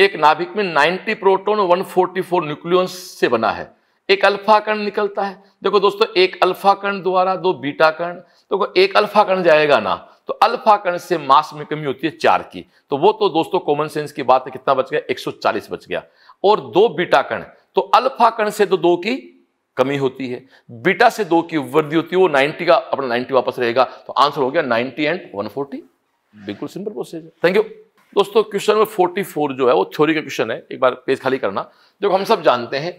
एक नाभिक में 90 प्रोटॉन और 144 न्यूक्लियस से बना है एक अल्फा कण निकलता है देखो दोस्तों एक अल्फा कण द्वारा दो बीटा कण देखो तो एक अल्फा कण जाएगा ना तो अल्फा कण से मास में कमी होती है चार की तो वो तो दोस्तों कॉमन सेंस की बात है कितना बच गया 140 बच गया और दो बीटा कण तो अल्फा कण से तो दो की कमी होती है बीटा से दो की वृद्धि होती है वो 90 का अपना 90 वापस रहेगा तो आंसर हो गया 90 एंड 140 बिल्कुल सिंपल प्रोसेस है थैंक यू दोस्तों क्वेश्चन नंबर फोर्टी फोर जो है वो थ्योरी का क्वेश्चन है एक बार पेज खाली करना देखो हम सब जानते हैं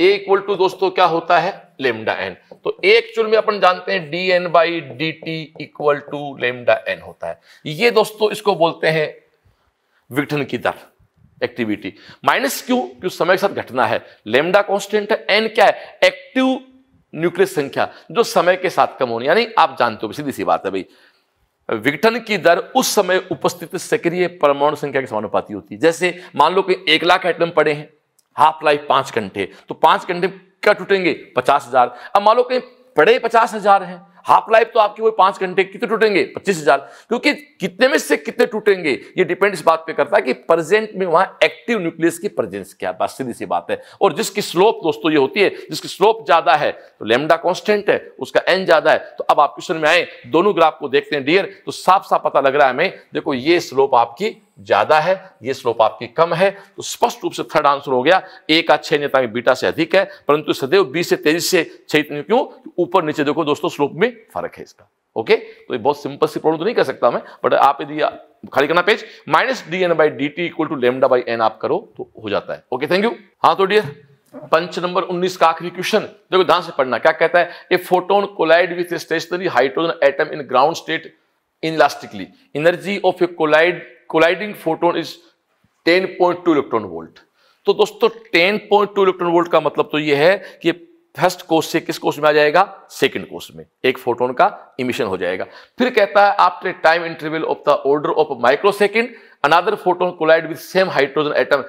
ए इक्वल टू दोस्तों क्या होता है लेमडा एन तो ए एक्चुअल में अपन जानते हैं d n by D t equal to lambda n होता है ये दोस्तों इसको बोलते हैं विघटन की दर एक्टिविटी माइनस क्यू क्यों समय के साथ घटना है लेमडा कॉन्स्टेंट है एन क्या है एक्टिव न्यूक्लियस संख्या जो समय के साथ कम होनी यानी आप जानते हो सीधी सी बात है भाई विघटन की दर उस समय उपस्थित सक्रिय परमाणु संख्या के समानुपाती होती है जैसे मान लो कि एक लाख एटम पड़े हैं हाफ लाइफ पांच घंटे तो पांच घंटे क्या टूटेंगे पचास हजार अब मान लो कि पड़े पचास हजार है हाफ लाइफ तो आपकी वो पांच घंटे कितने तो टूटेंगे पच्चीस हजार क्योंकि कितने में से कितने टूटेंगे ये डिपेंड इस बात पे करता है कि प्रेजेंट में वहां एक्टिव न्यूक्लियस की प्रेजेंस क्या बात सीधी सी बात है और जिसकी स्लोप दोस्तों ये होती है जिसकी स्लोप ज्यादा है तो लेमडा कॉन्स्टेंट है उसका एन ज्यादा है तो अब आप क्वेश्चन में आए दोनों ग्राफ को देखते हैं डियर तो साफ साफ पता लग रहा है हमें देखो ये स्लोप आपकी ज्यादा है ये स्लोप आपकी कम है तो स्पष्ट रूप से थर्ड आंसर हो गया ए का छह न्यूतांक बीटा से अधिक है परंतु सदैव बी से तेजी से छह क्यों ऊपर नीचे देखो दोस्तों स्लोप में फर्क है इसका ओके तो ये बहुत सिंपल सी प्रॉब्लम तो नहीं कर सकता मैं बट आप यदि खाली करना page minus d n by D t equal to lambda by n आप करो तो हो जाता है ओके थैंक यू हाँ तो डियर पंच नंबर 19 का आखिरी क्वेश्चन देखो ध्यान से पढ़ना क्या कहता है a photon collide with stationary hydrogen atom in ground state in inelastically energy of a collide colliding photon is 10.2 electron volt तो दोस्तों 10.2 इलेक्ट्रॉन वोल्ट का मतलब तो यह है कि फर्स्ट कोर्स से किस कोर्स में आ जाएगा सेकंड कोर्स में एक फोटोन का इमिशन हो जाएगा फिर कहता है after time interval of the order of micro second another photon collide with same hydrogen atom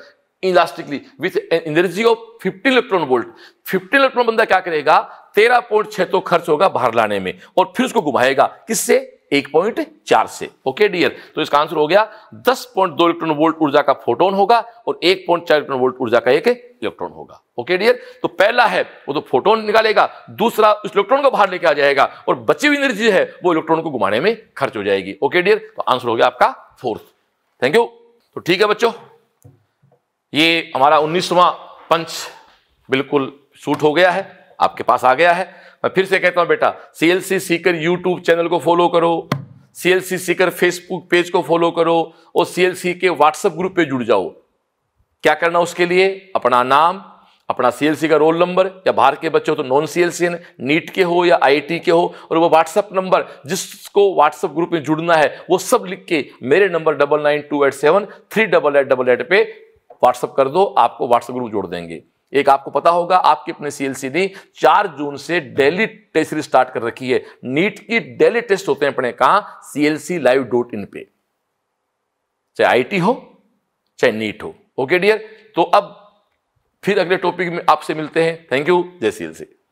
elastically with energy of 15 electron volt 15 electron बंदा क्या करेगा तेरह तो खर्च होगा बाहर लाने में और फिर उसको घुमाएगा किससे एक पॉइंट चार से ओके डियर तो इसका आंसर हो गया दस पॉइंट दो इलेक्ट्रॉन वोल्ट ऊर्जा का फोटोन होगा और एक पॉइंट चार इलेक्ट्रॉन वोल्ट ऊर्जा का एक इलेक्ट्रॉन होगा ओके डियर तो पहला है वो तो फोटोन निकालेगा दूसरा उस इलेक्ट्रॉन को बाहर लेके आ जाएगा और बची हुई एनर्जी है वो इलेक्ट्रॉन को घुमाने में खर्च हो जाएगी ओके डियर तो आंसर हो गया आपका फोर्थ थैंक यू तो ठीक है बच्चों ये हमारा उन्नीसवा पंच बिल्कुल सूट हो गया है आपके पास आ गया है मैं फिर से कहता हूं बेटा सीएलसी सीकर यूट्यूब चैनल को फॉलो करो सीएलसी सीकर फेसबुक पेज को फॉलो करो और सीएलसी के व्हाट्सएप ग्रुप पे जुड़ जाओ क्या करना उसके लिए अपना नाम अपना सीएलसी का रोल नंबर या बाहर के बच्चे हो तो नॉन सीएलसी नीट के हो या आईटी के हो और वो व्हाट्सएप नंबर जिसको व्हाट्सएप ग्रुप में जुड़ना है वो सब लिख के मेरे number double nine two eight seven three double eight double eight पे व्हाट्सएप कर दो आपको व्हाट्सएप ग्रुप जोड़ देंगे एक आपको पता होगा आपकी अपने सीएलसी ने चार जून से डेली टेस्ट सीरीज स्टार्ट कर रखी है नीट की डेली टेस्ट होते हैं अपने कहा सीएलसी लाइव डॉट इन पे चाहे आईटी हो चाहे नीट हो ओके डियर तो अब फिर अगले टॉपिक में आपसे मिलते हैं थैंक यू जय सीएलसी